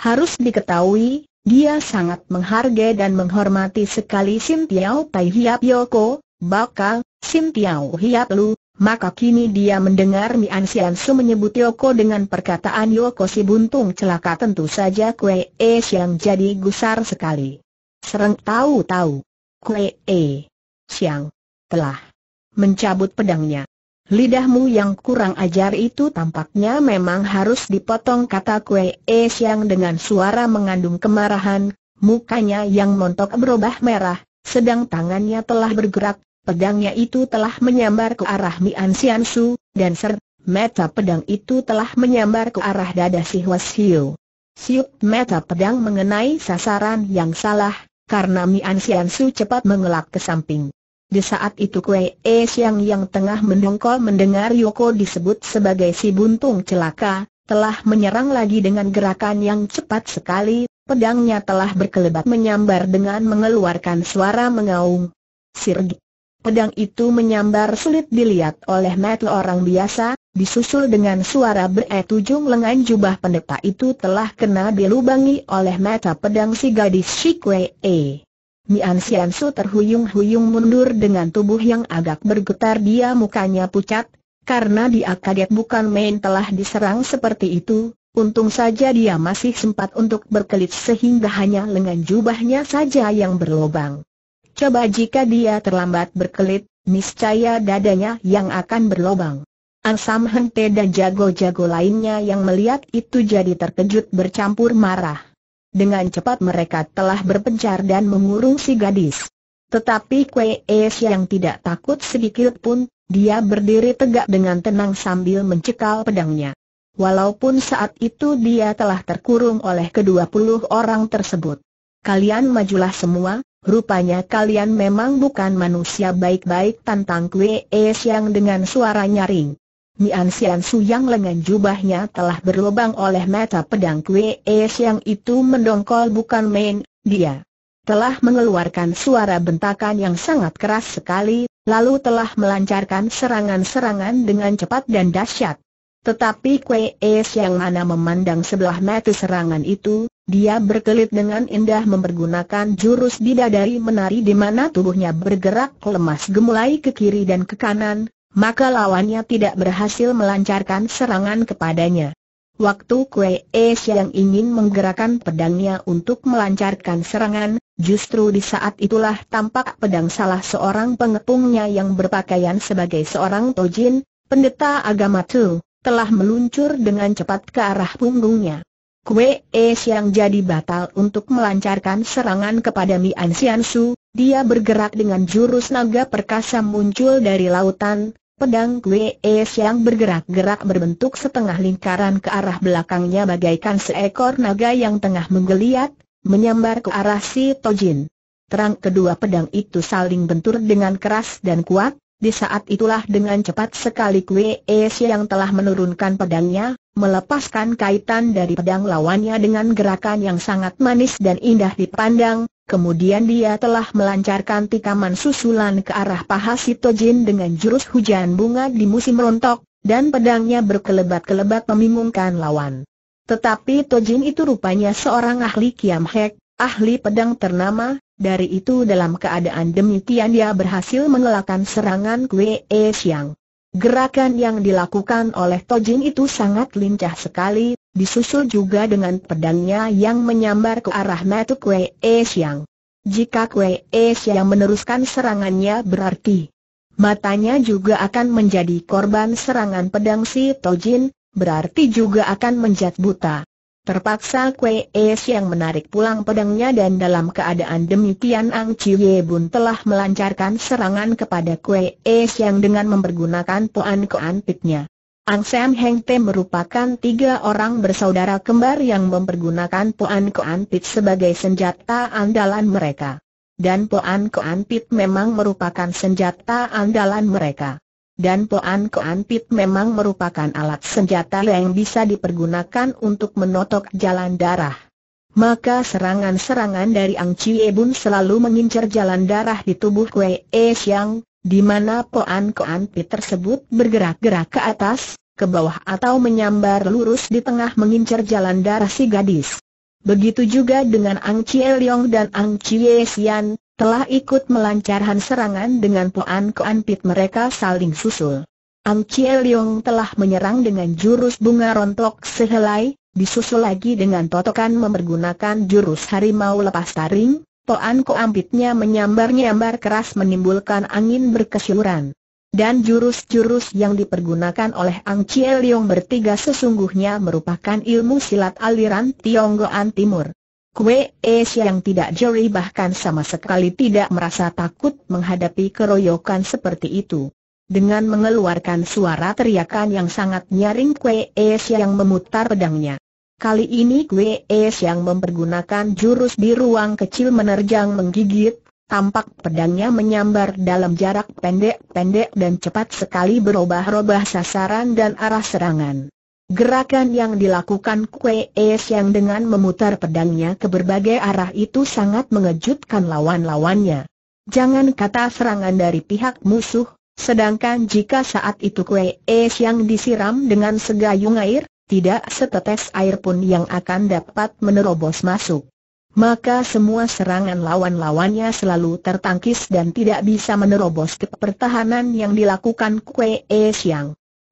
A: Harus diketahui, dia sangat menghargai dan menghormati sekali Sim Tiao Tai Hiap Yoko, bakal, Sim Tiao Hiap Lu, maka kini dia mendengar Mian Sian Su menyebut Yoko dengan perkataan Yoko si buntung celaka tentu saja Kue E yang jadi gusar sekali. Sereng tahu-tahu. Kue E. Siang. Telah mencabut pedangnya. Lidahmu yang kurang ajar itu tampaknya memang harus dipotong kata Kue E Siang dengan suara mengandung kemarahan, mukanya yang montok berubah merah, sedang tangannya telah bergerak, pedangnya itu telah menyambar ke arah Mian Sian Su, dan ser, meta pedang itu telah menyambar ke arah dada si Wasiu. Siup meta pedang mengenai sasaran yang salah, karena Mian Sian Su cepat mengelak ke samping. Di saat itu Kue E Siang yang tengah mendongkol mendengar Yoko disebut sebagai si buntung celaka, telah menyerang lagi dengan gerakan yang cepat sekali, pedangnya telah berkelebat menyambar dengan mengeluarkan suara mengaung. Sirgi. Pedang itu menyambar sulit dilihat oleh mata orang biasa, disusul dengan suara beretujung lengan jubah pendeta itu telah kena dilubangi oleh mata pedang si gadis Shikwe E. Nian Sian terhuyung-huyung mundur dengan tubuh yang agak bergetar dia mukanya pucat, karena dia kaget bukan main telah diserang seperti itu, untung saja dia masih sempat untuk berkelit sehingga hanya lengan jubahnya saja yang berlobang. Coba jika dia terlambat berkelit, niscaya dadanya yang akan berlobang. Ansam Hente dan jago-jago lainnya yang melihat itu jadi terkejut bercampur marah. Dengan cepat mereka telah berpencar dan mengurung si gadis. Tetapi Kwe Es yang tidak takut sedikit pun, dia berdiri tegak dengan tenang sambil mencekal pedangnya. Walaupun saat itu dia telah terkurung oleh kedua puluh orang tersebut. Kalian majulah semua, rupanya kalian memang bukan manusia baik-baik tantang Kwe Es yang dengan suara nyaring. Mian Sian Su yang lengan jubahnya telah berlubang oleh mata pedang Kwe yang itu mendongkol bukan main, dia telah mengeluarkan suara bentakan yang sangat keras sekali, lalu telah melancarkan serangan-serangan dengan cepat dan dahsyat. Tetapi Kwe yang mana memandang sebelah mata serangan itu, dia berkelit dengan indah mempergunakan jurus bidadari menari di mana tubuhnya bergerak lemas gemulai ke kiri dan ke kanan, maka lawannya tidak berhasil melancarkan serangan kepadanya. Waktu Kue Es yang ingin menggerakkan pedangnya untuk melancarkan serangan, justru di saat itulah tampak pedang salah seorang pengepungnya yang berpakaian sebagai seorang tojin, pendeta agama Tu, telah meluncur dengan cepat ke arah punggungnya. Kue Es yang jadi batal untuk melancarkan serangan kepada Mi Sian Su, dia bergerak dengan jurus naga perkasa muncul dari lautan, Pedang Kue Es yang bergerak-gerak berbentuk setengah lingkaran ke arah belakangnya bagaikan seekor naga yang tengah menggeliat, menyambar ke arah si Tojin. Terang kedua pedang itu saling bentur dengan keras dan kuat, di saat itulah dengan cepat sekali Kue Es yang telah menurunkan pedangnya, melepaskan kaitan dari pedang lawannya dengan gerakan yang sangat manis dan indah dipandang, Kemudian dia telah melancarkan tikaman susulan ke arah paha si Tojin dengan jurus hujan bunga di musim rontok, dan pedangnya berkelebat-kelebat membingungkan lawan. Tetapi Tojin itu rupanya seorang ahli Kiam Hek, ahli pedang ternama, dari itu dalam keadaan demikian dia berhasil mengelakkan serangan Kue E Siang. Gerakan yang dilakukan oleh Tojin itu sangat lincah sekali, disusul juga dengan pedangnya yang menyambar ke arah mata Kwe E Siang. Jika Kwe E Siang meneruskan serangannya berarti matanya juga akan menjadi korban serangan pedang si Tojin, berarti juga akan menjat buta. Terpaksa Kwe E Siang menarik pulang pedangnya dan dalam keadaan demikian Ang Chiye Bun telah melancarkan serangan kepada Kwe E Siang dengan mempergunakan poan keantiknya. Ang Sam Heng Te merupakan tiga orang bersaudara kembar yang mempergunakan Poan Koan Pit sebagai senjata andalan mereka. Dan Poan Koan Pit memang merupakan senjata andalan mereka. Dan Poan Koan Pit memang merupakan alat senjata yang bisa dipergunakan untuk menotok jalan darah. Maka serangan-serangan dari Ang Chie Bun selalu mengincar jalan darah di tubuh Kwe E yang di mana Poan Koan Pi tersebut bergerak-gerak ke atas, ke bawah atau menyambar lurus di tengah mengincar jalan darah si gadis. Begitu juga dengan Ang Chie Leong dan Ang Chie Sian, telah ikut melancarkan serangan dengan Poan Koan Pit mereka saling susul. Ang Chie Leong telah menyerang dengan jurus bunga rontok sehelai, disusul lagi dengan totokan memergunakan jurus harimau lepas taring, Toan Ko menyambar-nyambar keras menimbulkan angin berkesyuran. Dan jurus-jurus yang dipergunakan oleh Ang Chie Leong bertiga sesungguhnya merupakan ilmu silat aliran Tionggoan Timur. Kue Es yang tidak jeri bahkan sama sekali tidak merasa takut menghadapi keroyokan seperti itu. Dengan mengeluarkan suara teriakan yang sangat nyaring Kue Es yang memutar pedangnya. Kali ini Kwe Es yang mempergunakan jurus di ruang kecil menerjang menggigit, tampak pedangnya menyambar dalam jarak pendek-pendek dan cepat sekali berubah-ubah sasaran dan arah serangan. Gerakan yang dilakukan Kwe Es yang dengan memutar pedangnya ke berbagai arah itu sangat mengejutkan lawan-lawannya. Jangan kata serangan dari pihak musuh, sedangkan jika saat itu Kwe Es yang disiram dengan segayung air, tidak setetes air pun yang akan dapat menerobos masuk. Maka semua serangan lawan-lawannya selalu tertangkis dan tidak bisa menerobos ke pertahanan yang dilakukan Kue E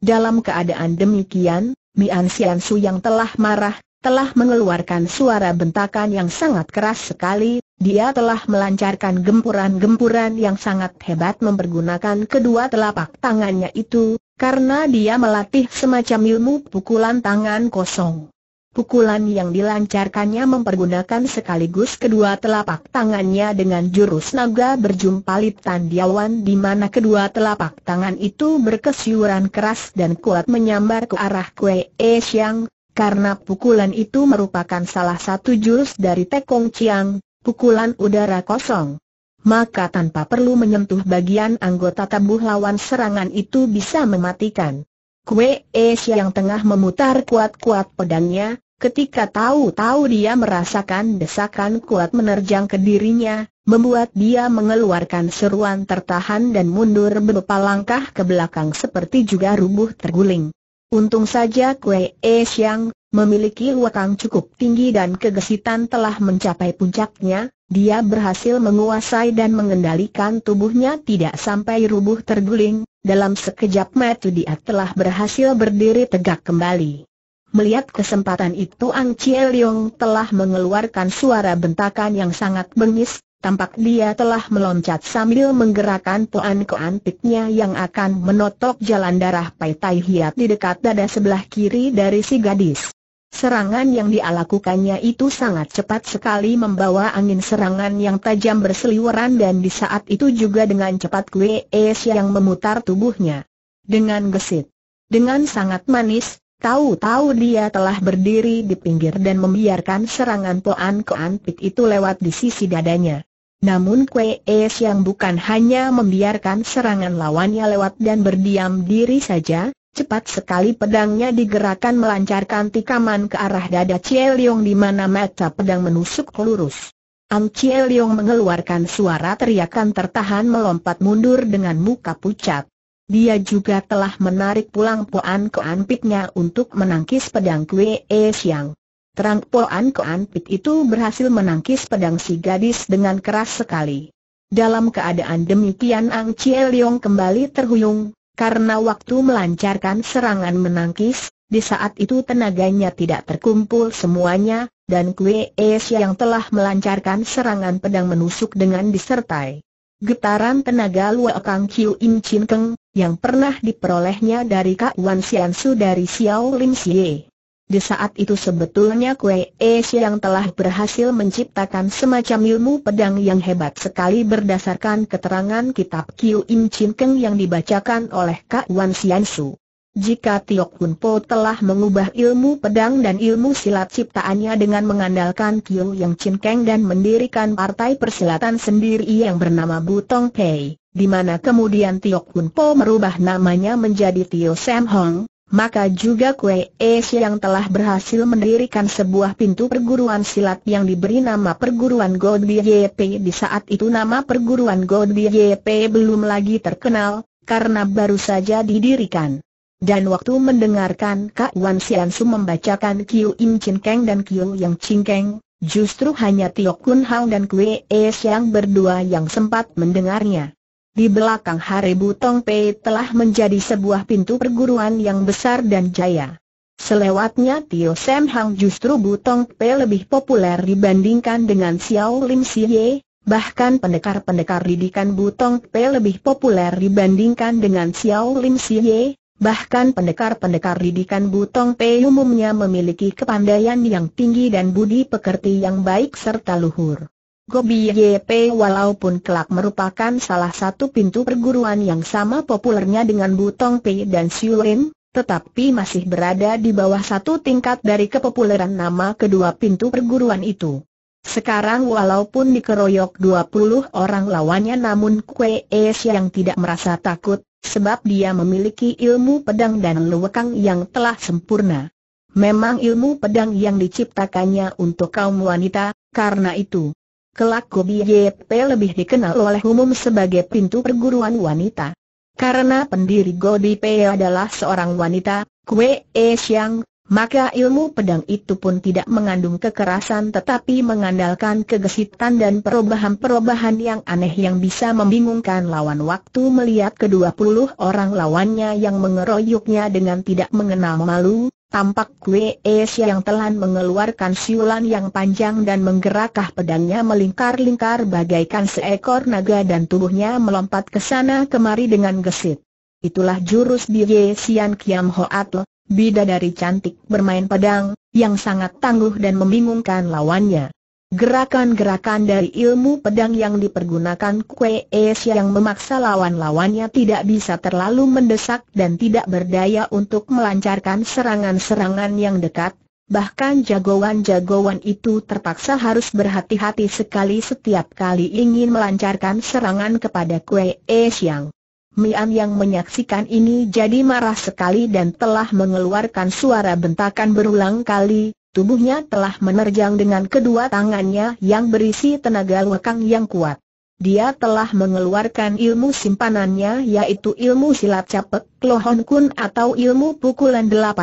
A: Dalam keadaan demikian, Mian Xian Su yang telah marah, telah mengeluarkan suara bentakan yang sangat keras sekali, dia telah melancarkan gempuran-gempuran yang sangat hebat mempergunakan kedua telapak tangannya itu, karena dia melatih semacam ilmu pukulan tangan kosong. Pukulan yang dilancarkannya mempergunakan sekaligus kedua telapak tangannya dengan jurus naga berjumpalit tandiawan di mana kedua telapak tangan itu berkesiuran keras dan kuat menyambar ke arah Kue E Xiang, karena pukulan itu merupakan salah satu jurus dari Tekong Chiang, pukulan udara kosong maka tanpa perlu menyentuh bagian anggota tubuh lawan serangan itu bisa mematikan. Kue Es yang tengah memutar kuat-kuat pedangnya, ketika tahu-tahu dia merasakan desakan kuat menerjang ke dirinya, membuat dia mengeluarkan seruan tertahan dan mundur beberapa langkah ke belakang seperti juga rubuh terguling. Untung saja Kue E Siang memiliki luakang cukup tinggi dan kegesitan telah mencapai puncaknya, dia berhasil menguasai dan mengendalikan tubuhnya tidak sampai rubuh terguling, dalam sekejap mata dia telah berhasil berdiri tegak kembali. Melihat kesempatan itu Ang Chie Leong telah mengeluarkan suara bentakan yang sangat bengis, tampak dia telah meloncat sambil menggerakkan poan keantiknya yang akan menotok jalan darah Pai Tai Hiat di dekat dada sebelah kiri dari si gadis. Serangan yang dia lakukannya itu sangat cepat sekali membawa angin serangan yang tajam berseliweran dan di saat itu juga dengan cepat Kue Es yang memutar tubuhnya. Dengan gesit. Dengan sangat manis, Tahu-tahu dia telah berdiri di pinggir dan membiarkan serangan Poan ke itu lewat di sisi dadanya. Namun Kwe Es yang bukan hanya membiarkan serangan lawannya lewat dan berdiam diri saja, cepat sekali pedangnya digerakkan melancarkan tikaman ke arah dada Chie Liong di mana mata pedang menusuk lurus. Ang Chie Liong mengeluarkan suara teriakan tertahan melompat mundur dengan muka pucat. Dia juga telah menarik pulang puan keanpiknya untuk menangkis pedang Kwe Es yang. Terang Poan Koan Pit itu berhasil menangkis pedang si gadis dengan keras sekali. Dalam keadaan demikian Ang Chie Leong kembali terhuyung, karena waktu melancarkan serangan menangkis, di saat itu tenaganya tidak terkumpul semuanya, dan Kue Es yang telah melancarkan serangan pedang menusuk dengan disertai getaran tenaga Lua Kang Kiu In Chin Keng, yang pernah diperolehnya dari Kak Wan Sian Su dari Xiao Lim Xie. Di saat itu sebetulnya Kue Es yang telah berhasil menciptakan semacam ilmu pedang yang hebat sekali berdasarkan keterangan kitab Kiu Im Chin Keng yang dibacakan oleh Kak Wan Sian Su. Jika Tio Kwon Po telah mengubah ilmu pedang dan ilmu silat ciptaannya dengan mengandalkan Kiu Yang Chin Keng dan mendirikan partai persilatan sendiri yang bernama Butong Pei, di mana kemudian Tio Kwon Po merubah namanya menjadi Tio Sam Hong, maka juga Kue Es yang telah berhasil mendirikan sebuah pintu perguruan silat yang diberi nama perguruan God YP di saat itu nama perguruan God YP belum lagi terkenal, karena baru saja didirikan. Dan waktu mendengarkan Kak Wan Siansu membacakan Kiu Im Chin Keng dan Kiu Yang Ching Keng, justru hanya Tio Kun Hang dan Kue Es yang berdua yang sempat mendengarnya. Di belakang Hari Butong Pei telah menjadi sebuah pintu perguruan yang besar dan jaya. Selewatnya Tio Sam Hang justru Butong Pei lebih populer dibandingkan dengan Xiao Lim Siye, bahkan pendekar-pendekar didikan Butong Pei lebih populer dibandingkan dengan Xiao Lim Siye, bahkan pendekar-pendekar didikan Butong Pei umumnya memiliki kepandaian yang tinggi dan budi pekerti yang baik serta luhur. Gobi YP walaupun kelak merupakan salah satu pintu perguruan yang sama populernya dengan Butong Pei dan Siu Lin, tetapi masih berada di bawah satu tingkat dari kepopuleran nama kedua pintu perguruan itu. Sekarang walaupun dikeroyok 20 orang lawannya namun Kue Es yang tidak merasa takut, sebab dia memiliki ilmu pedang dan lewekang yang telah sempurna. Memang ilmu pedang yang diciptakannya untuk kaum wanita, karena itu, Kelak Gobi YP lebih dikenal oleh umum sebagai pintu perguruan wanita. Karena pendiri Gobi P adalah seorang wanita, Kue E Xiang, maka ilmu pedang itu pun tidak mengandung kekerasan tetapi mengandalkan kegesitan dan perubahan-perubahan yang aneh yang bisa membingungkan lawan waktu melihat kedua puluh orang lawannya yang mengeroyoknya dengan tidak mengenal malu, Tampak Kue Es yang telan mengeluarkan siulan yang panjang dan menggerakkan pedangnya melingkar-lingkar bagaikan seekor naga dan tubuhnya melompat ke sana kemari dengan gesit. Itulah jurus Biye Sian Kiam Hoat dari cantik bermain pedang, yang sangat tangguh dan membingungkan lawannya. Gerakan-gerakan dari ilmu pedang yang dipergunakan Kue Es yang memaksa lawan-lawannya tidak bisa terlalu mendesak dan tidak berdaya untuk melancarkan serangan-serangan yang dekat, bahkan jagoan-jagoan itu terpaksa harus berhati-hati sekali setiap kali ingin melancarkan serangan kepada Kue Es yang. Mian yang menyaksikan ini jadi marah sekali dan telah mengeluarkan suara bentakan berulang kali, tubuhnya telah menerjang dengan kedua tangannya yang berisi tenaga lekang yang kuat. Dia telah mengeluarkan ilmu simpanannya yaitu ilmu silat capek klohon Kun atau ilmu pukulan 18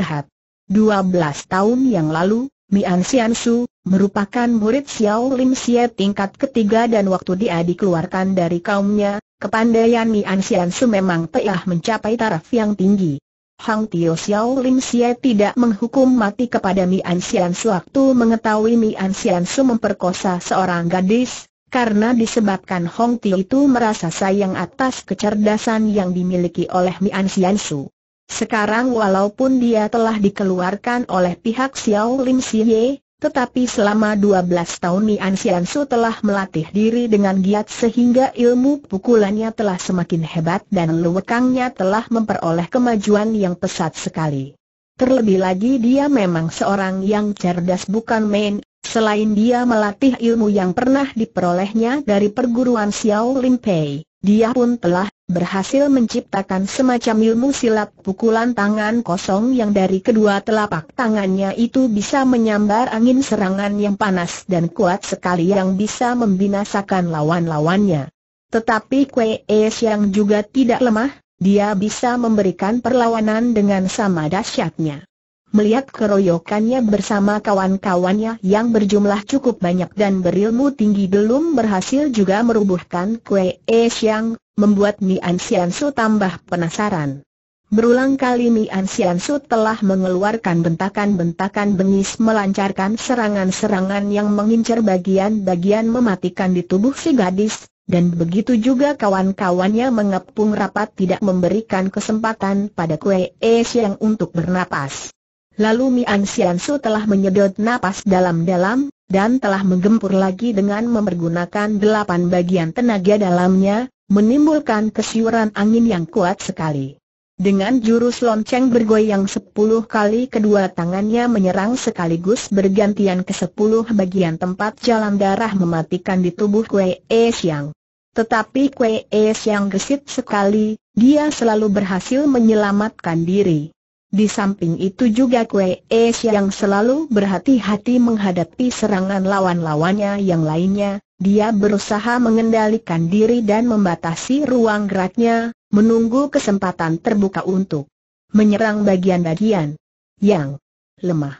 A: arhat. 12 tahun yang lalu, Mian Xian Su, merupakan murid Xiao Lim Xie tingkat ketiga dan waktu dia dikeluarkan dari kaumnya, kepandaian Mian Xian Su memang telah mencapai taraf yang tinggi. Hang Tio Xiao Lim Xie tidak menghukum mati kepada Mian Xian sewaktu mengetahui Mian Xian Su memperkosa seorang gadis, karena disebabkan Hong Tio itu merasa sayang atas kecerdasan yang dimiliki oleh Mian Xian Su. Sekarang walaupun dia telah dikeluarkan oleh pihak Xiao Lim Xie, tetapi selama 12 tahun Nian Sian telah melatih diri dengan giat sehingga ilmu pukulannya telah semakin hebat dan lewekangnya telah memperoleh kemajuan yang pesat sekali. Terlebih lagi dia memang seorang yang cerdas bukan main, selain dia melatih ilmu yang pernah diperolehnya dari perguruan Xiao Lin Pei, dia pun telah berhasil menciptakan semacam ilmu silat pukulan tangan kosong yang dari kedua telapak tangannya itu bisa menyambar angin serangan yang panas dan kuat sekali yang bisa membinasakan lawan-lawannya. Tetapi Kwe Es yang juga tidak lemah, dia bisa memberikan perlawanan dengan sama dahsyatnya. Melihat keroyokannya bersama kawan-kawannya yang berjumlah cukup banyak dan berilmu tinggi belum berhasil juga merubuhkan Kue E yang membuat Mi Mian Xiansu tambah penasaran. Berulang kali Mi Mian Xiansu telah mengeluarkan bentakan-bentakan bengis melancarkan serangan-serangan yang mengincar bagian-bagian mematikan di tubuh si gadis, dan begitu juga kawan-kawannya mengepung rapat tidak memberikan kesempatan pada Kue es yang untuk bernapas. Lalu Mi Mian Xiansu telah menyedot napas dalam-dalam, dan telah menggempur lagi dengan mempergunakan delapan bagian tenaga dalamnya, menimbulkan kesiuran angin yang kuat sekali. Dengan jurus lonceng bergoyang sepuluh kali kedua tangannya menyerang sekaligus bergantian ke sepuluh bagian tempat jalan darah mematikan di tubuh Kue E Siang. Tetapi Kue E Siang gesit sekali, dia selalu berhasil menyelamatkan diri. Di samping itu juga Kue Es yang selalu berhati-hati menghadapi serangan lawan-lawannya yang lainnya, dia berusaha mengendalikan diri dan membatasi ruang geraknya, menunggu kesempatan terbuka untuk menyerang bagian-bagian yang lemah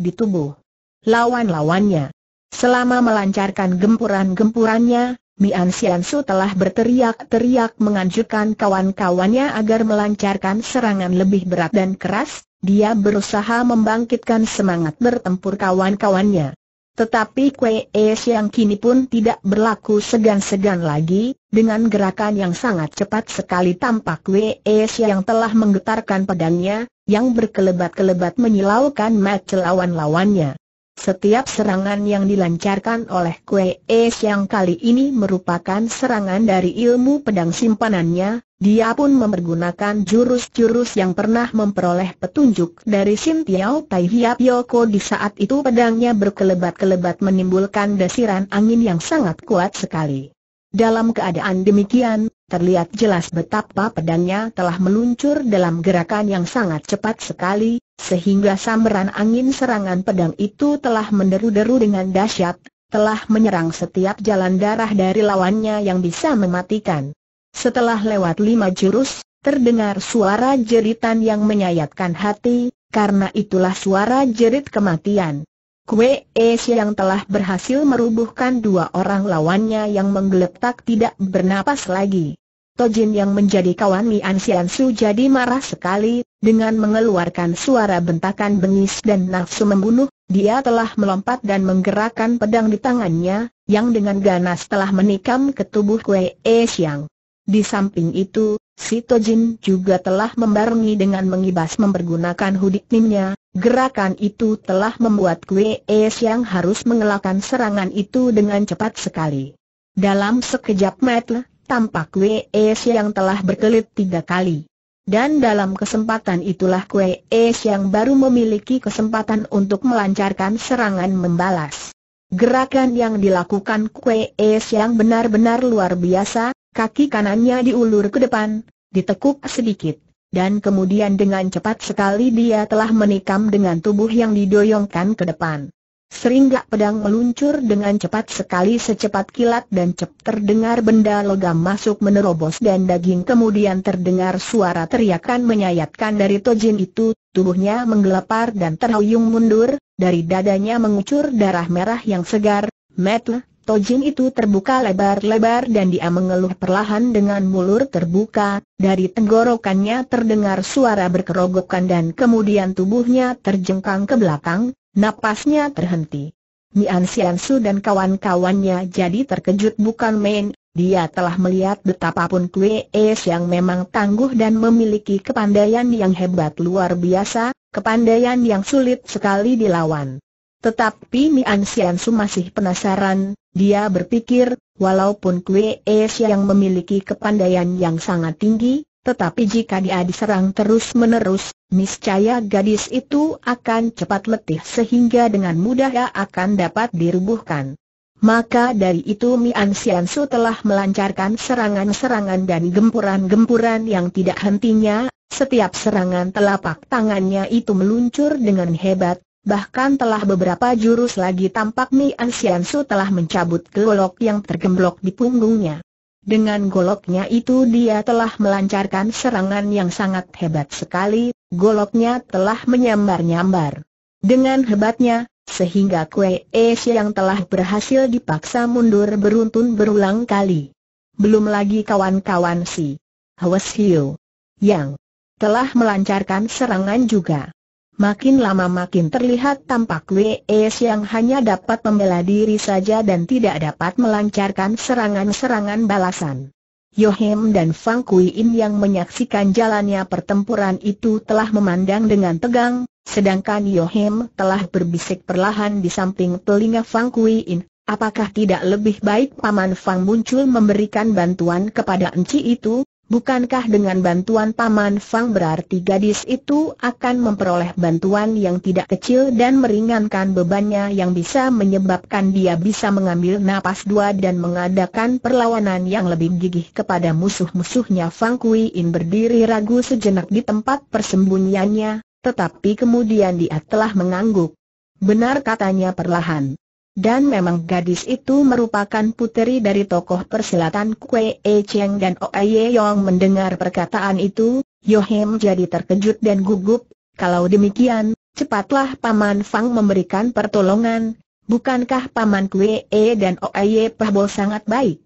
A: di tubuh lawan-lawannya. Selama melancarkan gempuran-gempurannya, Mian Sian Su telah berteriak-teriak menganjurkan kawan-kawannya agar melancarkan serangan lebih berat dan keras, dia berusaha membangkitkan semangat bertempur kawan-kawannya. Tetapi Kwe Es yang kini pun tidak berlaku segan-segan lagi, dengan gerakan yang sangat cepat sekali tampak Kwe Es yang telah menggetarkan pedangnya, yang berkelebat-kelebat menyilaukan mata lawan-lawannya. Setiap serangan yang dilancarkan oleh Kue Es yang kali ini merupakan serangan dari ilmu pedang simpanannya, dia pun memergunakan jurus-jurus yang pernah memperoleh petunjuk dari Sin Tiao Tai Hiap Yoko di saat itu pedangnya berkelebat-kelebat menimbulkan desiran angin yang sangat kuat sekali. Dalam keadaan demikian, terlihat jelas betapa pedangnya telah meluncur dalam gerakan yang sangat cepat sekali, sehingga sambaran angin serangan pedang itu telah menderu-deru dengan dahsyat, telah menyerang setiap jalan darah dari lawannya yang bisa mematikan. Setelah lewat lima jurus, terdengar suara jeritan yang menyayatkan hati, karena itulah suara jerit kematian. Kue Es yang telah berhasil merubuhkan dua orang lawannya yang menggeletak tidak bernapas lagi. Tojin yang menjadi kawan Mian Sian jadi marah sekali, dengan mengeluarkan suara bentakan bengis dan nafsu membunuh, dia telah melompat dan menggerakkan pedang di tangannya, yang dengan ganas telah menikam ke tubuh Kue E Siang. Di samping itu, si Jin juga telah membarengi dengan mengibas mempergunakan hudiknimnya, gerakan itu telah membuat Kue E Siang harus mengelakkan serangan itu dengan cepat sekali. Dalam sekejap mata, tampak E Siang telah berkelit tiga kali. Dan dalam kesempatan itulah Kue Es yang baru memiliki kesempatan untuk melancarkan serangan membalas. Gerakan yang dilakukan Kue Es yang benar-benar luar biasa, kaki kanannya diulur ke depan, ditekuk sedikit, dan kemudian dengan cepat sekali dia telah menikam dengan tubuh yang didoyongkan ke depan. Seringgak pedang meluncur dengan cepat sekali secepat kilat dan cep terdengar benda logam masuk menerobos dan daging kemudian terdengar suara teriakan menyayatkan dari Tojin itu, tubuhnya menggelepar dan terhuyung mundur, dari dadanya mengucur darah merah yang segar, metle, Tojin itu terbuka lebar-lebar dan dia mengeluh perlahan dengan mulur terbuka, dari tenggorokannya terdengar suara berkerogokan dan kemudian tubuhnya terjengkang ke belakang, Napasnya terhenti. Nian Xiansu dan kawan-kawannya jadi terkejut bukan main, dia telah melihat betapapun Kue Es yang memang tangguh dan memiliki kepandaian yang hebat luar biasa, kepandaian yang sulit sekali dilawan. Tetapi Nian Xiansu masih penasaran, dia berpikir, walaupun Kue Es yang memiliki kepandaian yang sangat tinggi, tetapi jika dia diserang terus-menerus, Niscaya gadis itu akan cepat letih sehingga dengan mudah ia akan dapat dirubuhkan. Maka dari itu Mi Xiansu telah melancarkan serangan-serangan dan gempuran-gempuran yang tidak hentinya, setiap serangan telapak tangannya itu meluncur dengan hebat, bahkan telah beberapa jurus lagi tampak Mi Xiansu telah mencabut golok yang tergemblok di punggungnya. Dengan goloknya itu dia telah melancarkan serangan yang sangat hebat sekali, goloknya telah menyambar-nyambar. Dengan hebatnya, sehingga Kue Es yang telah berhasil dipaksa mundur beruntun berulang kali. Belum lagi kawan-kawan si Hwes Hiu yang telah melancarkan serangan juga. Makin lama makin terlihat tampak W.S. yang hanya dapat membela diri saja dan tidak dapat melancarkan serangan-serangan balasan. Yohem dan Fang Kuiin yang menyaksikan jalannya pertempuran itu telah memandang dengan tegang, sedangkan Yohem telah berbisik perlahan di samping telinga Fang Kuiin. apakah tidak lebih baik Paman Fang muncul memberikan bantuan kepada Enci itu? Bukankah dengan bantuan Paman Fang berarti gadis itu akan memperoleh bantuan yang tidak kecil dan meringankan bebannya yang bisa menyebabkan dia bisa mengambil napas dua dan mengadakan perlawanan yang lebih gigih kepada musuh-musuhnya Fang Kui In berdiri ragu sejenak di tempat persembunyiannya, tetapi kemudian dia telah mengangguk. Benar katanya perlahan. Dan memang gadis itu merupakan puteri dari tokoh persilatan Kue E Cheng dan O Ye Yong mendengar perkataan itu, Yohem jadi terkejut dan gugup, kalau demikian, cepatlah Paman Fang memberikan pertolongan, bukankah Paman Kue E dan O Ye Pahbo sangat baik?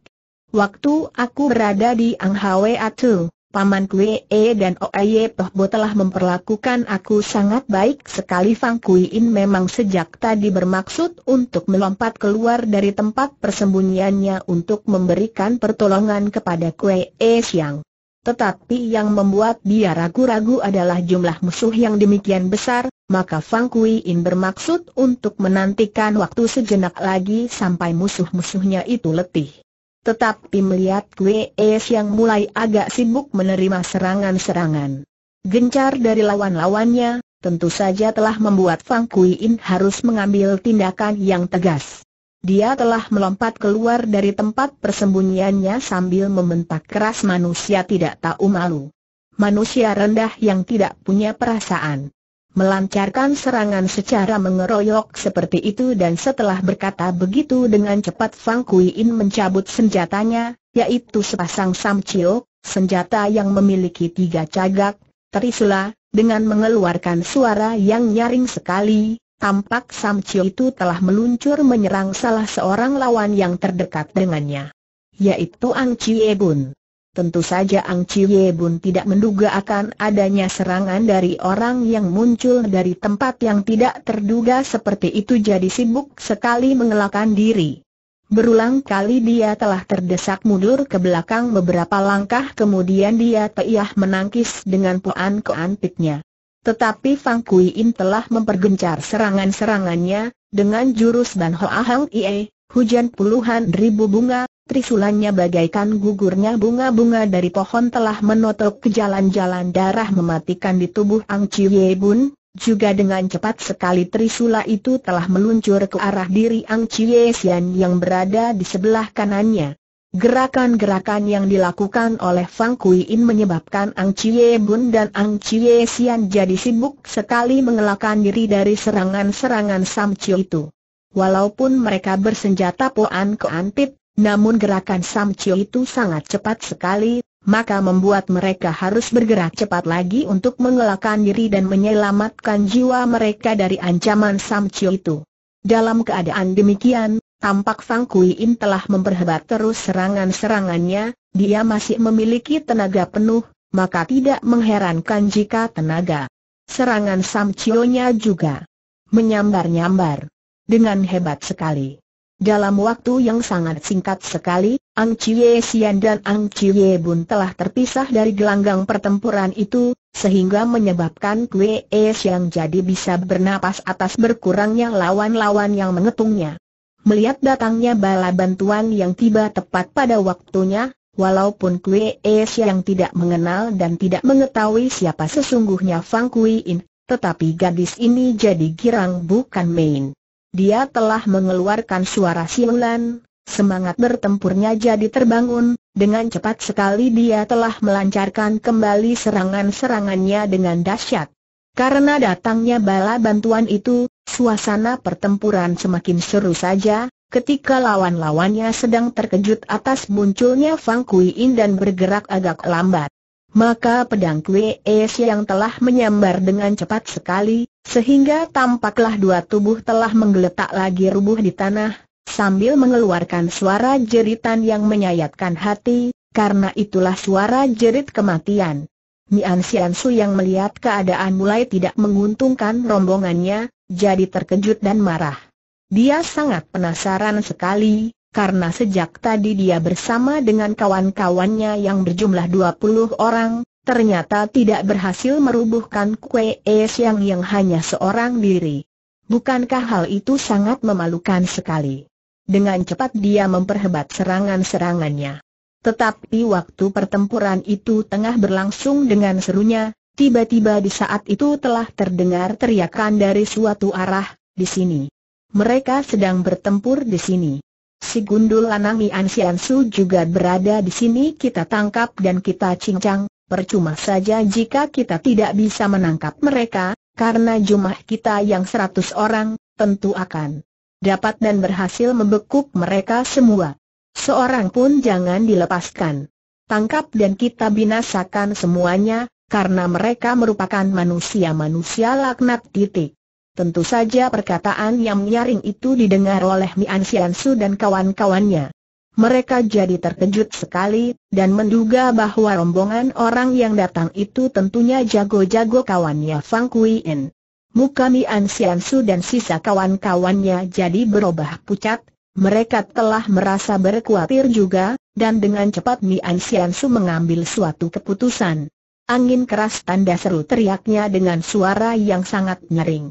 A: Waktu aku berada di Ang Hwe Atu, Paman Kui E dan Oye Tohbo telah memperlakukan aku sangat baik sekali Fang Kui In memang sejak tadi bermaksud untuk melompat keluar dari tempat persembunyiannya untuk memberikan pertolongan kepada Kui E Siang. Tetapi yang membuat dia ragu-ragu adalah jumlah musuh yang demikian besar, maka Fang Kui In bermaksud untuk menantikan waktu sejenak lagi sampai musuh-musuhnya itu letih. Tetapi melihat Gue Es yang mulai agak sibuk menerima serangan-serangan gencar dari lawan-lawannya, tentu saja telah membuat Fang Kuiin harus mengambil tindakan yang tegas. Dia telah melompat keluar dari tempat persembunyiannya sambil membentak keras manusia tidak tahu malu. Manusia rendah yang tidak punya perasaan melancarkan serangan secara mengeroyok seperti itu dan setelah berkata begitu dengan cepat Fang Kui mencabut senjatanya, yaitu sepasang samcio, senjata yang memiliki tiga cagak, terisula, dengan mengeluarkan suara yang nyaring sekali, tampak samcio itu telah meluncur menyerang salah seorang lawan yang terdekat dengannya, yaitu Ang Chie Bun. Tentu saja Ang Chie Bun tidak menduga akan adanya serangan dari orang yang muncul dari tempat yang tidak terduga seperti itu jadi sibuk sekali mengelakkan diri. Berulang kali dia telah terdesak mundur ke belakang beberapa langkah kemudian dia teiah menangkis dengan puan keantiknya. Tetapi Fang Kui In telah mempergencar serangan-serangannya, dengan jurus dan Hoa Hang hujan puluhan ribu bunga, trisulannya bagaikan gugurnya bunga-bunga dari pohon telah menotok ke jalan-jalan darah mematikan di tubuh Ang Chiye Bun, juga dengan cepat sekali trisula itu telah meluncur ke arah diri Ang Chiye Sian yang berada di sebelah kanannya. Gerakan-gerakan yang dilakukan oleh Fang Kui In menyebabkan Ang Chie Bun dan Ang Chie Sian jadi sibuk sekali mengelakkan diri dari serangan-serangan Sam Chiu itu. Walaupun mereka bersenjata poan antip, namun gerakan Samcio itu sangat cepat sekali, maka membuat mereka harus bergerak cepat lagi untuk mengelakkan diri dan menyelamatkan jiwa mereka dari ancaman Samcio itu. Dalam keadaan demikian, tampak Fang Kui In telah memperhebat terus serangan-serangannya, dia masih memiliki tenaga penuh, maka tidak mengherankan jika tenaga serangan Samcio-nya juga menyambar-nyambar dengan hebat sekali. Dalam waktu yang sangat singkat sekali, Ang Chie Sian dan Ang Chie Bun telah terpisah dari gelanggang pertempuran itu, sehingga menyebabkan Kue Es yang jadi bisa bernapas atas berkurangnya lawan-lawan yang mengetungnya. Melihat datangnya bala bantuan yang tiba tepat pada waktunya, walaupun Kue Es yang tidak mengenal dan tidak mengetahui siapa sesungguhnya Fang Kui In, tetapi gadis ini jadi girang bukan main. Dia telah mengeluarkan suara siulan, semangat bertempurnya jadi terbangun, dengan cepat sekali dia telah melancarkan kembali serangan-serangannya dengan dahsyat. Karena datangnya bala bantuan itu, suasana pertempuran semakin seru saja, ketika lawan-lawannya sedang terkejut atas munculnya Fang Kui In dan bergerak agak lambat. Maka pedang Kwe Es yang telah menyambar dengan cepat sekali, sehingga tampaklah dua tubuh telah menggeletak lagi rubuh di tanah, sambil mengeluarkan suara jeritan yang menyayatkan hati, karena itulah suara jerit kematian. Nian Siansu Su yang melihat keadaan mulai tidak menguntungkan rombongannya, jadi terkejut dan marah. Dia sangat penasaran sekali, karena sejak tadi dia bersama dengan kawan-kawannya yang berjumlah 20 orang, ternyata tidak berhasil merubuhkan Kue es Siang yang hanya seorang diri. Bukankah hal itu sangat memalukan sekali? Dengan cepat dia memperhebat serangan-serangannya. Tetapi waktu pertempuran itu tengah berlangsung dengan serunya, tiba-tiba di saat itu telah terdengar teriakan dari suatu arah, di sini. Mereka sedang bertempur di sini. Si Gundul Mian Ansiansu juga berada di sini kita tangkap dan kita cincang, percuma saja jika kita tidak bisa menangkap mereka, karena jumlah kita yang seratus orang, tentu akan dapat dan berhasil membekuk mereka semua. Seorang pun jangan dilepaskan. Tangkap dan kita binasakan semuanya, karena mereka merupakan manusia-manusia laknat titik. Tentu saja perkataan yang nyaring itu didengar oleh Mian Siansu dan kawan-kawannya. Mereka jadi terkejut sekali, dan menduga bahwa rombongan orang yang datang itu tentunya jago-jago kawannya Fang Kuiin. Muka Mian Siansu dan sisa kawan-kawannya jadi berubah pucat, mereka telah merasa berkhawatir juga, dan dengan cepat Mian Siansu mengambil suatu keputusan. Angin keras tanda seru teriaknya dengan suara yang sangat nyering.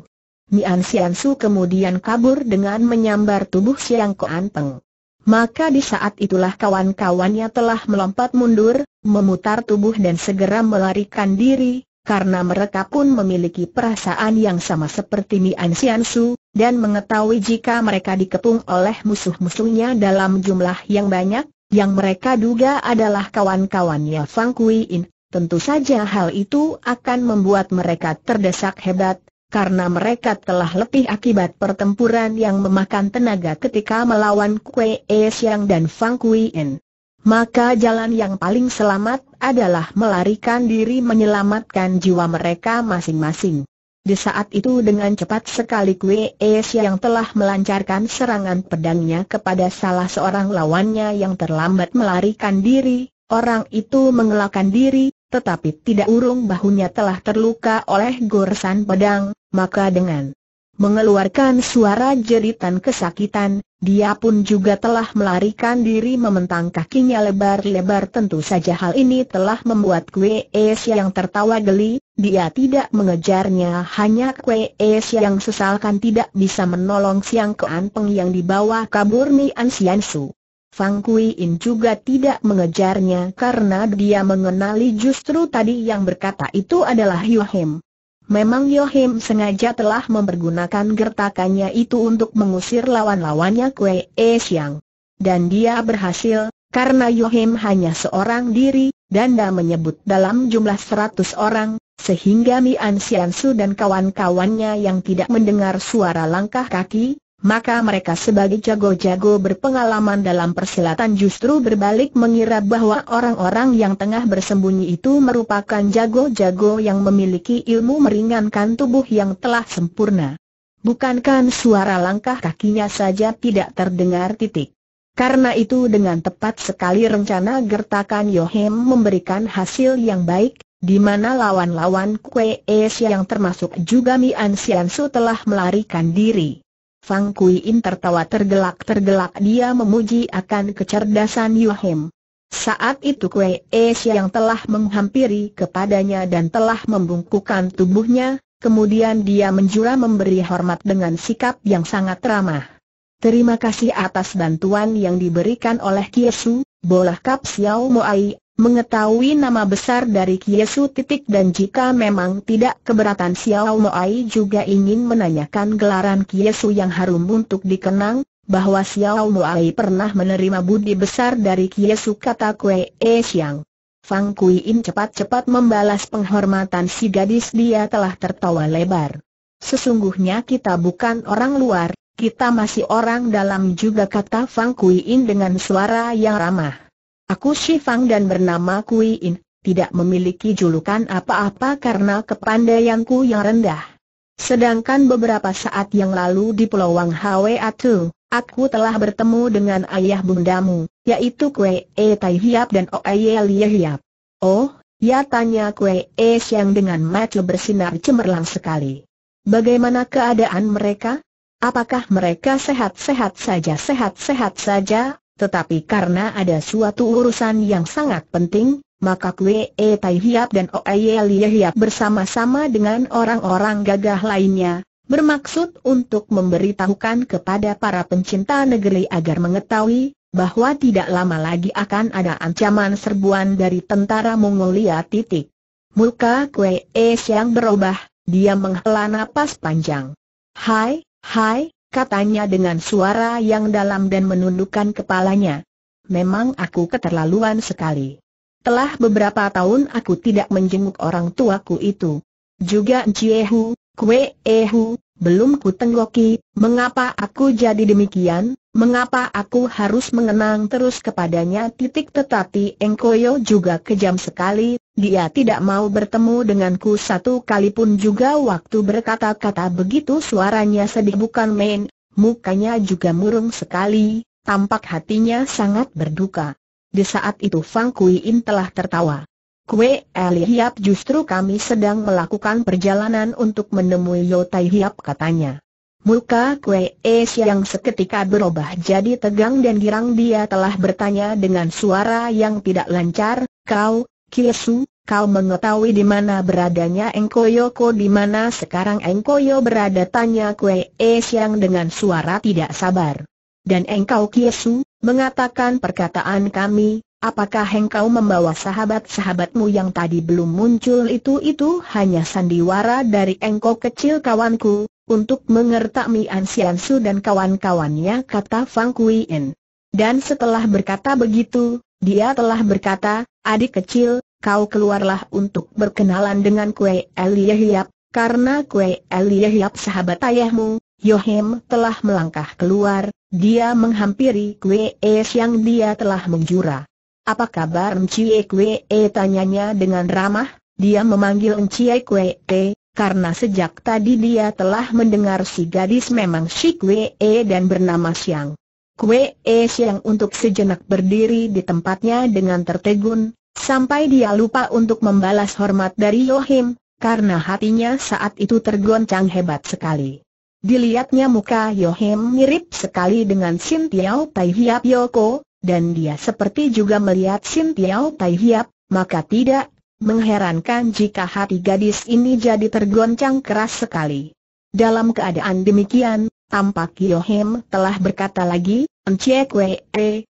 A: Mian Siansu kemudian kabur dengan menyambar tubuh Siang Koan Peng. Maka di saat itulah kawan-kawannya telah melompat mundur, memutar tubuh dan segera melarikan diri, karena mereka pun memiliki perasaan yang sama seperti Mian Xian dan mengetahui jika mereka dikepung oleh musuh-musuhnya dalam jumlah yang banyak, yang mereka duga adalah kawan-kawannya Fang Kui In. Tentu saja hal itu akan membuat mereka terdesak hebat, karena mereka telah letih akibat pertempuran yang memakan tenaga ketika melawan Kue e Siang dan Fang Kuien. Maka jalan yang paling selamat adalah melarikan diri menyelamatkan jiwa mereka masing-masing. Di saat itu dengan cepat sekali Kue e Siang telah melancarkan serangan pedangnya kepada salah seorang lawannya yang terlambat melarikan diri, orang itu mengelakkan diri, tetapi tidak urung bahunya telah terluka oleh goresan pedang, maka dengan mengeluarkan suara jeritan kesakitan, dia pun juga telah melarikan diri mementang kakinya lebar-lebar tentu saja hal ini telah membuat Kwe Es yang tertawa geli, dia tidak mengejarnya hanya Kwe Es yang sesalkan tidak bisa menolong Siang Kean yang dibawa kabur An Sian Su. Fang Kui In juga tidak mengejarnya karena dia mengenali justru tadi yang berkata itu adalah Yohim. Memang Yohim sengaja telah mempergunakan gertakannya itu untuk mengusir lawan-lawannya Kue E Siang. Dan dia berhasil, karena Yohim hanya seorang diri, dan tidak menyebut dalam jumlah seratus orang, sehingga Mian Siansu dan kawan-kawannya yang tidak mendengar suara langkah kaki, maka mereka sebagai jago-jago berpengalaman dalam persilatan justru berbalik mengira bahwa orang-orang yang tengah bersembunyi itu merupakan jago-jago yang memiliki ilmu meringankan tubuh yang telah sempurna. Bukankah suara langkah kakinya saja tidak terdengar titik. Karena itu dengan tepat sekali rencana gertakan Yohem memberikan hasil yang baik, di mana lawan-lawan Kue Es yang termasuk juga Mian Siansu telah melarikan diri. Fang Kui tertawa tergelak-tergelak dia memuji akan kecerdasan Yuhim. Saat itu Kue Esya yang telah menghampiri kepadanya dan telah membungkukkan tubuhnya, kemudian dia menjura memberi hormat dengan sikap yang sangat ramah. Terima kasih atas bantuan yang diberikan oleh Kiesu, bolah kap Xiao Moai, mengetahui nama besar dari Kiesu titik dan jika memang tidak keberatan Xiao Moai juga ingin menanyakan gelaran Kiesu yang harum untuk dikenang, bahwa Xiao Moai pernah menerima budi besar dari Kiesu kata Kue E Xiang. Fang Kuiin cepat-cepat membalas penghormatan si gadis dia telah tertawa lebar. Sesungguhnya kita bukan orang luar, kita masih orang dalam juga kata Fang Kuiin dengan suara yang ramah. Aku Shifang dan bernama Kui In, tidak memiliki julukan apa-apa karena kepandaianku yang rendah. Sedangkan beberapa saat yang lalu di Pulau Wang Hwe Atu, aku telah bertemu dengan ayah bundamu, yaitu Kwe E Tai Hiap dan Aye Lie Hiap. Oh, ya tanya Kwe E Siang dengan mata bersinar cemerlang sekali. Bagaimana keadaan mereka? Apakah mereka sehat-sehat saja sehat-sehat saja tetapi karena ada suatu urusan yang sangat penting, maka Kwe e Tai Hiap dan Oeye Lie Hiap bersama-sama dengan orang-orang gagah lainnya, bermaksud untuk memberitahukan kepada para pencinta negeri agar mengetahui, bahwa tidak lama lagi akan ada ancaman serbuan dari tentara Mongolia titik. Muka Kwe E Siang berubah, dia menghela napas panjang. Hai, hai, katanya dengan suara yang dalam dan menundukkan kepalanya. Memang aku keterlaluan sekali. Telah beberapa tahun aku tidak menjenguk orang tuaku itu. Juga Ciehu, Kue Ehu, belum ku tenggoki, mengapa aku jadi demikian, mengapa aku harus mengenang terus kepadanya titik tetapi Engkoyo juga kejam sekali, dia tidak mau bertemu denganku satu kali pun juga waktu berkata-kata begitu suaranya sedih bukan main, mukanya juga murung sekali, tampak hatinya sangat berduka. Di saat itu Fang Kuiin telah tertawa. Kwe Eli Hiap justru kami sedang melakukan perjalanan untuk menemui Yotai Hiap katanya. Muka Kwe Es yang seketika berubah jadi tegang dan girang dia telah bertanya dengan suara yang tidak lancar, kau, Kiesu, kau mengetahui di mana beradanya Engkoyoko di mana sekarang Engkoyo berada tanya Kwe Es yang dengan suara tidak sabar. Dan engkau Kiesu, mengatakan perkataan kami, Apakah engkau membawa sahabat-sahabatmu yang tadi belum muncul itu-itu hanya sandiwara dari engkau kecil kawanku, untuk mengertakmi Ansiansu dan kawan-kawannya kata Fang en Dan setelah berkata begitu, dia telah berkata, adik kecil, kau keluarlah untuk berkenalan dengan Kue hyap karena Kue hyap sahabat ayahmu, yohem telah melangkah keluar, dia menghampiri Kue Es yang dia telah menjura. Apa kabar Cie Kwee? Tanyanya dengan ramah, dia memanggil Cie Kwee, karena sejak tadi dia telah mendengar si gadis memang si Kwee dan bernama Siang. Kwee Siang untuk sejenak berdiri di tempatnya dengan tertegun, sampai dia lupa untuk membalas hormat dari Yohim, karena hatinya saat itu tergoncang hebat sekali. Dilihatnya muka Yohim mirip sekali dengan Sintiao Taihiap Yoko, dan dia seperti juga melihat Sin Tiao Tai Hiap, maka tidak mengherankan jika hati gadis ini jadi tergoncang keras sekali. Dalam keadaan demikian, tampak Yohem telah berkata lagi, Encik Wei,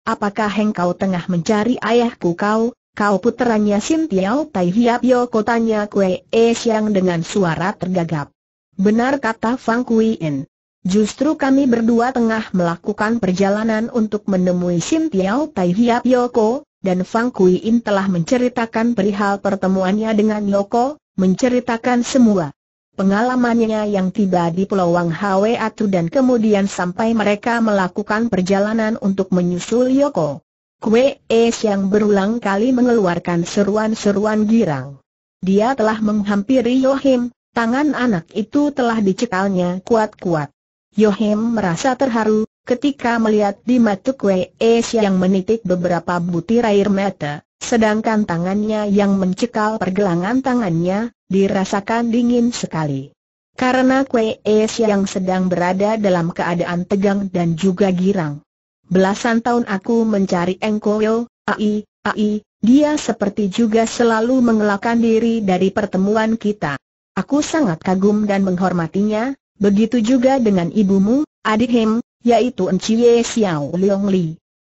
A: apakah engkau tengah mencari ayahku kau, Kau puteranya Sim Tiao Tai Hiap Yo kotanya Kue E Siang dengan suara tergagap. Benar kata Fang Kui En. Justru kami berdua tengah melakukan perjalanan untuk menemui Sim Tiao Tai Hiap Yoko, dan Fang Kui In telah menceritakan perihal pertemuannya dengan Yoko, menceritakan semua pengalamannya yang tiba di Pulau Wang Hwe Atu dan kemudian sampai mereka melakukan perjalanan untuk menyusul Yoko. Kue Es yang berulang kali mengeluarkan seruan-seruan girang. Dia telah menghampiri Yohim, tangan anak itu telah dicekalnya kuat-kuat. Yohim merasa terharu, ketika melihat di mata Kwe Es yang menitik beberapa butir air mata, sedangkan tangannya yang mencekal pergelangan tangannya, dirasakan dingin sekali. Karena Kuei Es yang sedang berada dalam keadaan tegang dan juga girang. Belasan tahun aku mencari Engkoyo, ai, ai, dia seperti juga selalu mengelakkan diri dari pertemuan kita. Aku sangat kagum dan menghormatinya, Begitu juga dengan ibumu, adik Hem, yaitu Enciye Xiao Leong Li.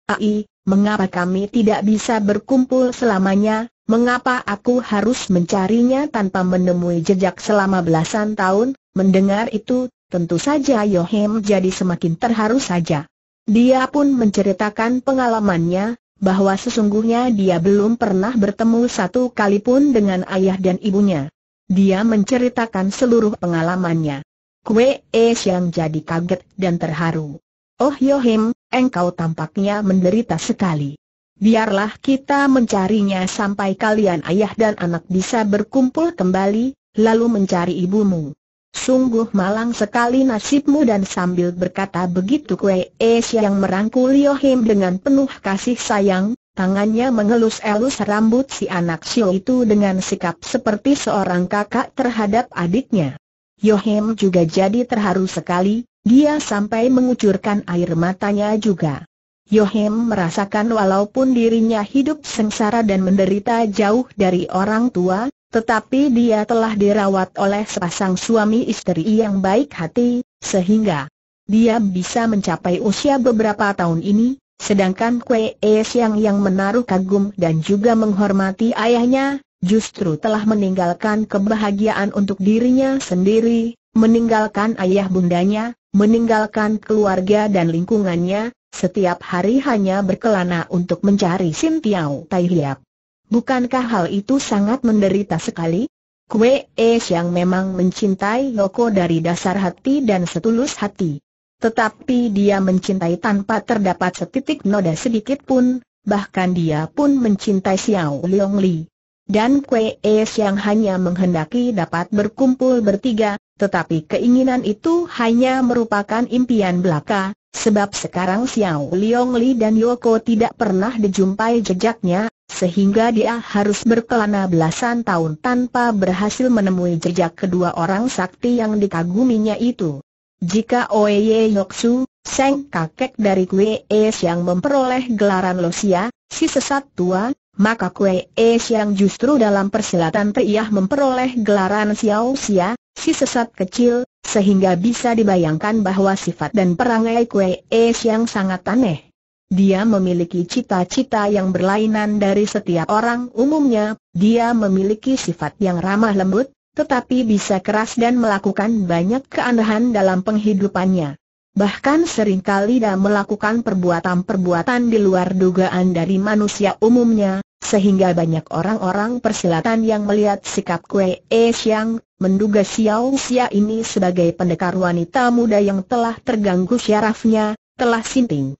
A: Ai, mengapa kami tidak bisa berkumpul selamanya, mengapa aku harus mencarinya tanpa menemui jejak selama belasan tahun, mendengar itu, tentu saja Yohem jadi semakin terharu saja. Dia pun menceritakan pengalamannya, bahwa sesungguhnya dia belum pernah bertemu satu kali pun dengan ayah dan ibunya. Dia menceritakan seluruh pengalamannya. Kue yang jadi kaget dan terharu. Oh Yohim, engkau tampaknya menderita sekali. Biarlah kita mencarinya sampai kalian ayah dan anak bisa berkumpul kembali, lalu mencari ibumu. Sungguh malang sekali nasibmu dan sambil berkata begitu Kue Es yang merangkul Yohim dengan penuh kasih sayang, tangannya mengelus-elus rambut si anak Xiao itu dengan sikap seperti seorang kakak terhadap adiknya. Yohem juga jadi terharu sekali, dia sampai mengucurkan air matanya juga. Yohem merasakan walaupun dirinya hidup sengsara dan menderita jauh dari orang tua, tetapi dia telah dirawat oleh sepasang suami istri yang baik hati, sehingga dia bisa mencapai usia beberapa tahun ini, sedangkan Kwe Es yang menaruh kagum dan juga menghormati ayahnya, justru telah meninggalkan kebahagiaan untuk dirinya sendiri, meninggalkan ayah bundanya, meninggalkan keluarga dan lingkungannya, setiap hari hanya berkelana untuk mencari Sim Tiao Tai Hiap. Bukankah hal itu sangat menderita sekali? Kue Es yang memang mencintai Loko dari dasar hati dan setulus hati. Tetapi dia mencintai tanpa terdapat setitik noda sedikit pun, bahkan dia pun mencintai Xiao Leong Li dan Kwe Es yang hanya menghendaki dapat berkumpul bertiga, tetapi keinginan itu hanya merupakan impian belaka, sebab sekarang Xiao Liong Li dan Yoko tidak pernah dijumpai jejaknya, sehingga dia harus berkelana belasan tahun tanpa berhasil menemui jejak kedua orang sakti yang dikaguminya itu. Jika Oye Yoksu, Seng kakek dari Kwe Es yang memperoleh gelaran Losia, si sesat tua, maka Kue E Siang justru dalam persilatan Priyah memperoleh gelaran Xiao Xia, si sesat kecil, sehingga bisa dibayangkan bahwa sifat dan perangai Kue E Siang sangat aneh. Dia memiliki cita-cita yang berlainan dari setiap orang umumnya, dia memiliki sifat yang ramah lembut, tetapi bisa keras dan melakukan banyak keanehan dalam penghidupannya. Bahkan seringkali dia melakukan perbuatan-perbuatan di luar dugaan dari manusia umumnya, sehingga banyak orang-orang persilatan yang melihat sikap Kue E Xiang, menduga Xiao Xia ini sebagai pendekar wanita muda yang telah terganggu syarafnya, telah sinting.